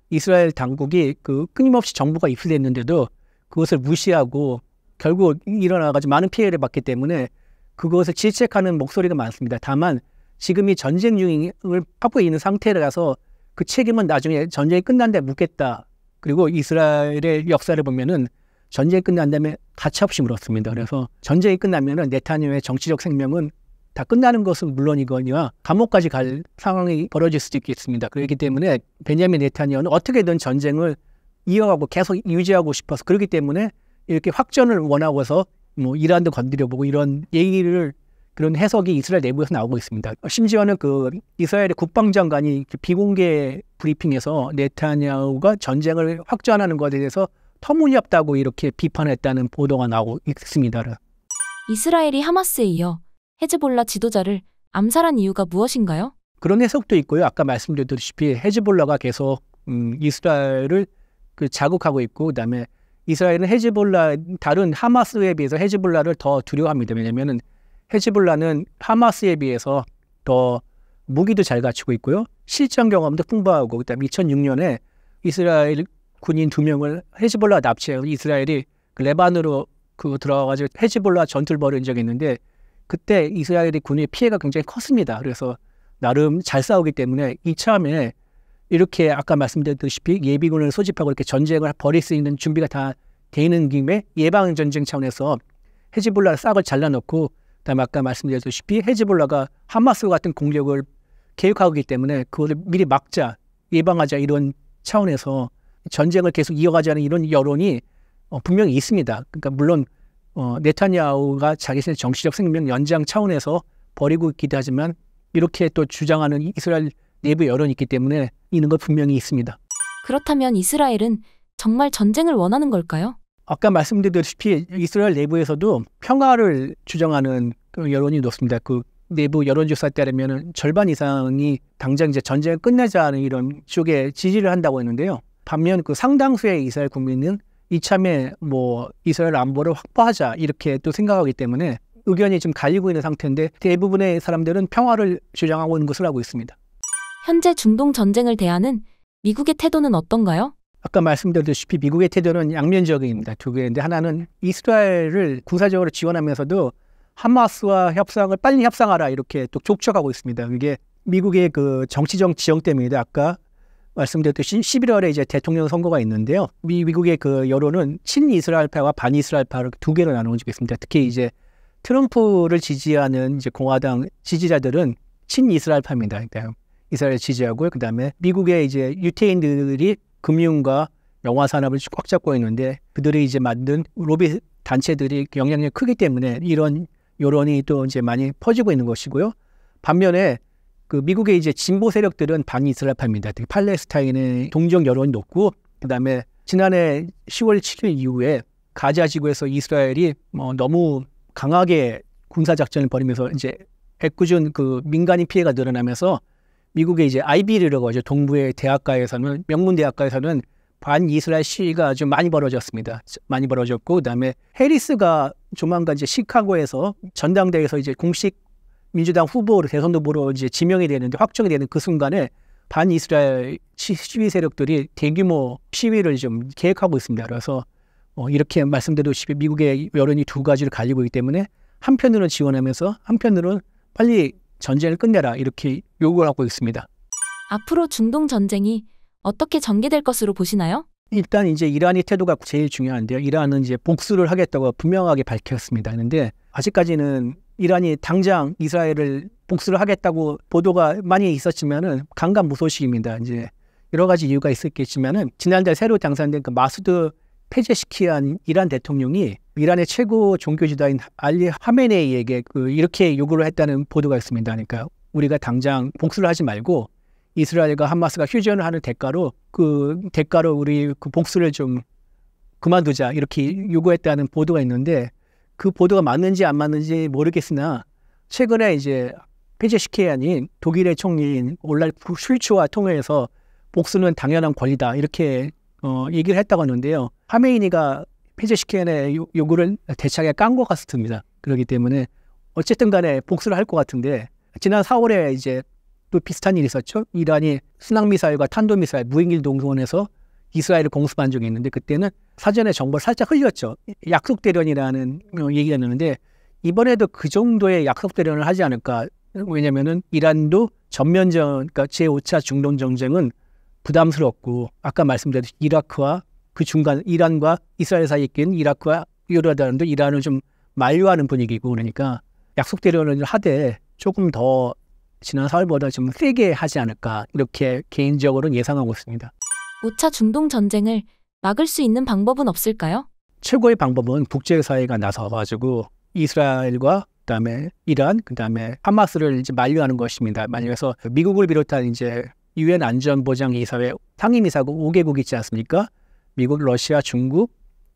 [SPEAKER 1] 이스라엘 당국이 그 끊임없이 정부가 입수됐는데도 그것을 무시하고 결국 일어나가지고 많은 피해를 받기 때문에 그것을 질책하는 목소리가 많습니다. 다만 지금이 전쟁 중을 파고 있는 상태라서 그 책임은 나중에 전쟁이 끝난 데 묻겠다. 그리고 이스라엘의 역사를 보면은 전쟁이 끝난 다음에 가차없이 물었습니다. 그래서 전쟁이 끝나면은 네타냐의 정치적 생명은 다 끝나는 것은 물론이거니와 감옥까지 갈 상황이 벌어질 수도 있겠습니다. 그렇기 때문에 베냐민 네타냐는 어떻게든 전쟁을 이어가고 계속 유지하고 싶어서 그렇기 때문에 이렇게 확전을 원하고서 뭐 이란도 건드려보고 이런 얘기를 그런 해석이 이스라엘 내부에서 나오고 있습니다. 심지어는 그 이스라엘의 국방장관이 비공개 브리핑에서 네타냐후가 전쟁을 확전하는 것에 대해서 터무니없다고 이렇게 비판했다는 보도가 나오고 있습니다.
[SPEAKER 2] 이스라엘이 하마스에 이어 헤즈볼라 지도자를 암살한 이유가 무엇인가요?
[SPEAKER 1] 그런 해석도 있고요. 아까 말씀드렸듯이 헤즈볼라가 계속 음, 이스라엘을 그 자극하고 있고 그다음에 이스라엘은 헤즈볼라 다른 하마스에 비해서 헤즈볼라를 더 두려워합니다. 왜냐면은 헤즈볼라는 하마스에 비해서 더 무기도 잘 갖추고 있고요. 실전 경험도 풍부하고 그다음에 2006년에 이스라엘 군인 두 명을 헤즈볼라 납치해 이스라엘이 레반으로 그, 그 들어가가지고 헤즈볼라 전투를 벌인 적이 있는데 그때 이스라엘이 군의 피해가 굉장히 컸습니다. 그래서 나름 잘 싸우기 때문에 이참에 이렇게 아까 말씀드렸다시피 예비군을 소집하고 이렇게 전쟁을 벌일 수 있는 준비가 다 돼있는 김에 예방 전쟁 차원에서 헤지볼라 싹을 잘라놓고 그다음 에 아까 말씀드렸다시피 헤지볼라가 하마스 같은 공격을 계획하기 때문에 그거를 미리 막자 예방하자 이런 차원에서 전쟁을 계속 이어가자는 이런 여론이 어, 분명히 있습니다. 그러니까 물론 어, 네타냐우가 자기신의 정치적 생명 연장 차원에서 버리고 있기도 하지만 이렇게 또 주장하는 이스라엘 내부 여론이 있기 때문에 있는 것 분명히 있습니다.
[SPEAKER 2] 그렇다면 이스라엘은 정말 전쟁을 원하는 걸까요?
[SPEAKER 1] 아까 말씀드렸다시피 이스라엘 내부에서도 평화를 주장하는 그 여론이 높습니다. 그 내부 여론조사에 따르면 절반 이상이 당장 이제 전쟁을 끝내자는 이런 쪽에 지지를 한다고 했는데요. 반면 그 상당수의 이스라엘 국민은 이참에 뭐 이스라엘 안보를 확보하자 이렇게 또 생각하기 때문에 의견이 좀 갈리고 있는 상태인데 대부분의 사람들은 평화를 주장하고 있는 것을 알고 있습니다.
[SPEAKER 2] 현재 중동 전쟁을 대하는 미국의 태도는 어떤가요?
[SPEAKER 1] 아까 말씀드렸듯이 미국의 태도는 양면적입니다. 두 개인데 하나는 이스라엘을 군사적으로 지원하면서도 하마스와 협상을 빨리 협상하라 이렇게 또 족촉하고 있습니다. 이게 미국의 그 정치적 지형 때문인데 아까 말씀드렸듯이 11월에 이제 대통령 선거가 있는데요. 미, 미국의 그 여론은 친이스라엘파와 반이스라엘파를두 개로 나눠지고 있습니다. 특히 이제 트럼프를 지지하는 이제 공화당 지지자들은 친이스라엘파입니다. 그러니까 이스라엘 지지하고요. 그다음에 미국의 이제 유태인들이 금융과 영화 산업을 꽉 잡고 있는데 그들이 이제 만든 로비 단체들이 영향력이 크기 때문에 이런 여론이 또 이제 많이 퍼지고 있는 것이고요. 반면에 그 미국의 이제 진보 세력들은 반이스라엘파입니다. 특히 팔레스타인의 동정 여론이 높고 그다음에 지난해 10월 7일 이후에 가자 지구에서 이스라엘이 뭐 너무 강하게 군사 작전을 벌이면서 이제 애꿎은 그 민간인 피해가 늘어나면서 미국의 이제 아이비리라고 하죠 동부의 대학가에서는 명문 대학가에서는 반이스라엘 시위가 좀 많이 벌어졌습니다. 많이 벌어졌고 그다음에 해리스가 조만간 이제 시카고에서 전당대회에서 이제 공식 민주당 후보로 대선 후보로 이제 지명이 되는데 확정이 되는 그 순간에 반이스라엘 시위 세력들이 대규모 시위를 좀 계획하고 있습니다. 그래서 어, 이렇게 말씀드렸듯이 미국의 여론이 두 가지를 갈리고 있기 때문에 한편으로는 지원하면서 한편으로는 빨리 전쟁을 끝내라 이렇게 요구를 하고 있습니다.
[SPEAKER 2] 앞으로 중동 전쟁이 어떻게 전개될 것으로 보시나요?
[SPEAKER 1] 일단 이제 이란의 태도가 제일 중요한데요. 이란은 이제 복수를 하겠다고 분명하게 밝혔습니다. 그런데 아직까지는 이란이 당장 이스라엘을 복수를 하겠다고 보도가 많이 있었지만은 강간 무소식입니다. 이제 여러 가지 이유가 있었겠지만은 지난달 새로 당선된 그 마수드 폐제시키한 이란 대통령이 이란의 최고 종교 지도인 알리 하메네이에게 그 이렇게 요구를 했다는 보도가 있습니다. 그러니까 우리가 당장 복수를 하지 말고 이스라엘과 하마스가 휴전을 하는 대가로 그 대가로 우리 그 복수를 좀 그만두자 이렇게 요구했다는 보도가 있는데 그 보도가 맞는지 안 맞는지 모르겠으나 최근에 이제 폐지시키게 아닌 독일의 총리인 올라프 슐츠와 통해서 복수는 당연한 권리다 이렇게 어, 얘기를 했다고 하는데요. 하메이니가 폐지시키의 요구를 대차게 깐 것 같습니다. 그렇기 때문에 어쨌든 간에 복수를 할 것 같은데 지난 4월에 이제 또 비슷한 일이 있었죠. 이란이 순항미사일과 탄도미사일 무인길 동선에서 이스라엘 을 공습한 적이 있는데 그때는 사전에 정보를 살짝 흘렸죠. 약속 대련이라는 얘기가 있는데 이번에도 그 정도의 약속 대련을 하지 않을까. 왜냐면은 이란도 전면전, 그러니까 제5차 중동 정쟁은 부담스럽고 아까 말씀드렸듯이 이라크와 그 중간 이란과 이스라엘 사이에 낀 이라크와 요르단도 이란을 좀 만류하는 분위기고 그러니까 약속 대련을 하되 조금 더 지난 4월보다 좀 세게 하지 않을까 이렇게 개인적으로 는 예상하고 있습니다.
[SPEAKER 2] 5차 중동 전쟁을 막을 수 있는 방법은 없을까요?
[SPEAKER 1] 최고의 방법은 국제사회가 나서가지고 이스라엘과 그다음에 이란, 그다음에 하마스를 이제 만류하는 것입니다. 만약에서 미국을 비롯한 이제 유엔 안전보장이사회 상임이사국 5개국 있지 않습니까? 미국, 러시아, 중국,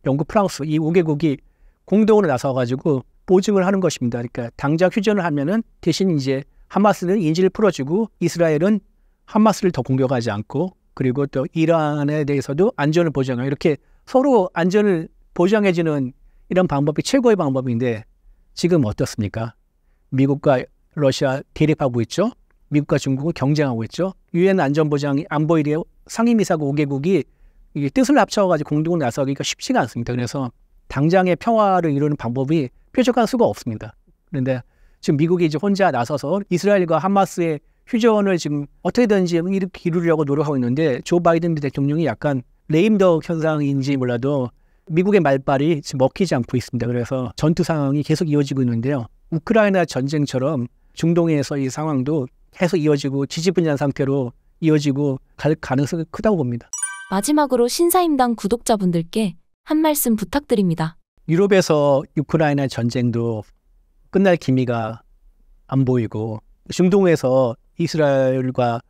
[SPEAKER 1] 영국, 프랑스 이 5개국이 공동으로 나서가지고 보증을 하는 것입니다. 그러니까 당장 휴전을 하면은 대신 이제 하마스는 인질을 풀어주고 이스라엘은 하마스를 더 공격하지 않고 그리고 또 이란에 대해서도 안전을 보장하고 이렇게 서로 안전을 보장해주는 이런 방법이 최고의 방법인데 지금 어떻습니까? 미국과 러시아 대립하고 있죠. 미국과 중국은 경쟁하고 있죠. 유엔 안전보장 안보일에 상임이사국 5개국이 이게 뜻을 합쳐가지고 공동으로 나서기가 쉽지가 않습니다. 그래서 당장의 평화를 이루는 방법이 뾰족할 수가 없습니다. 그런데 지금 미국이 이제 혼자 나서서 이스라엘과 하마스의 휴전을 지금 어떻게든지 이루려고 노력하고 있는데 조 바이든 대통령이 약간 레임덕 현상인지 몰라도 미국의 말발이 지금 먹히지 않고 있습니다. 그래서 전투 상황이 계속 이어지고 있는데요. 우크라이나 전쟁처럼 중동에서 이 상황도 계속 이어지고 지지분산 상태로 이어지고 갈 가능성이 크다고 봅니다.
[SPEAKER 2] 마지막으로 신사임당 구독자분들께 한 말씀 부탁드립니다.
[SPEAKER 1] 유럽에서 우크라이나 전쟁도 끝날 기미가 안 보이고 중동에서 이스라엘과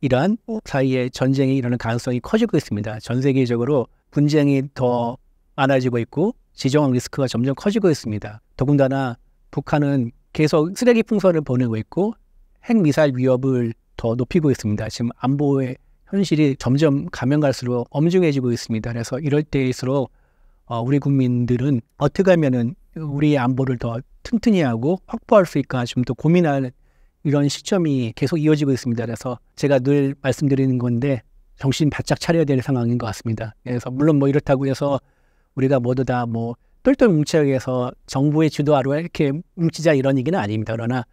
[SPEAKER 1] 이란 어. 사이에 전쟁이 일어날 가능성이 커지고 있습니다. 전 세계적으로 분쟁이 더 많아지고 있고 지정학 리스크가 점점 커지고 있습니다. 더군다나 북한은 계속 쓰레기 풍선을 보내고 있고 핵미사일 위협을 더 높이고 있습니다. 지금 안보의 현실이 점점 가면 갈수록 엄중해지고 있습니다. 그래서 이럴 때일수록 어, 우리 국민들은 어떻게 하면 우리의 안보를 더 튼튼히 하고 확보할 수 있을까 좀더 고민할 이런 시점이 계속 이어지고 있습니다. 그래서 제가 늘 말씀드리는 건데 정신 바짝 차려야 될 상황인 것 같습니다. 그래서 물론 뭐 이렇다고 해서 우리가 모두 다 뭐 똘똘 뭉쳐야 해서 정부의 주도 아래 이렇게 뭉치자 이런 얘기는 아닙니다. 그러나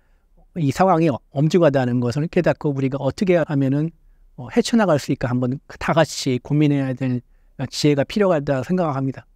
[SPEAKER 1] 이 상황이 엄중하다는 것을 깨닫고 우리가 어떻게 하면은 어, 헤쳐나갈 수 있을까 한번 다 같이 고민해야 될 지혜가 필요하다 생각합니다.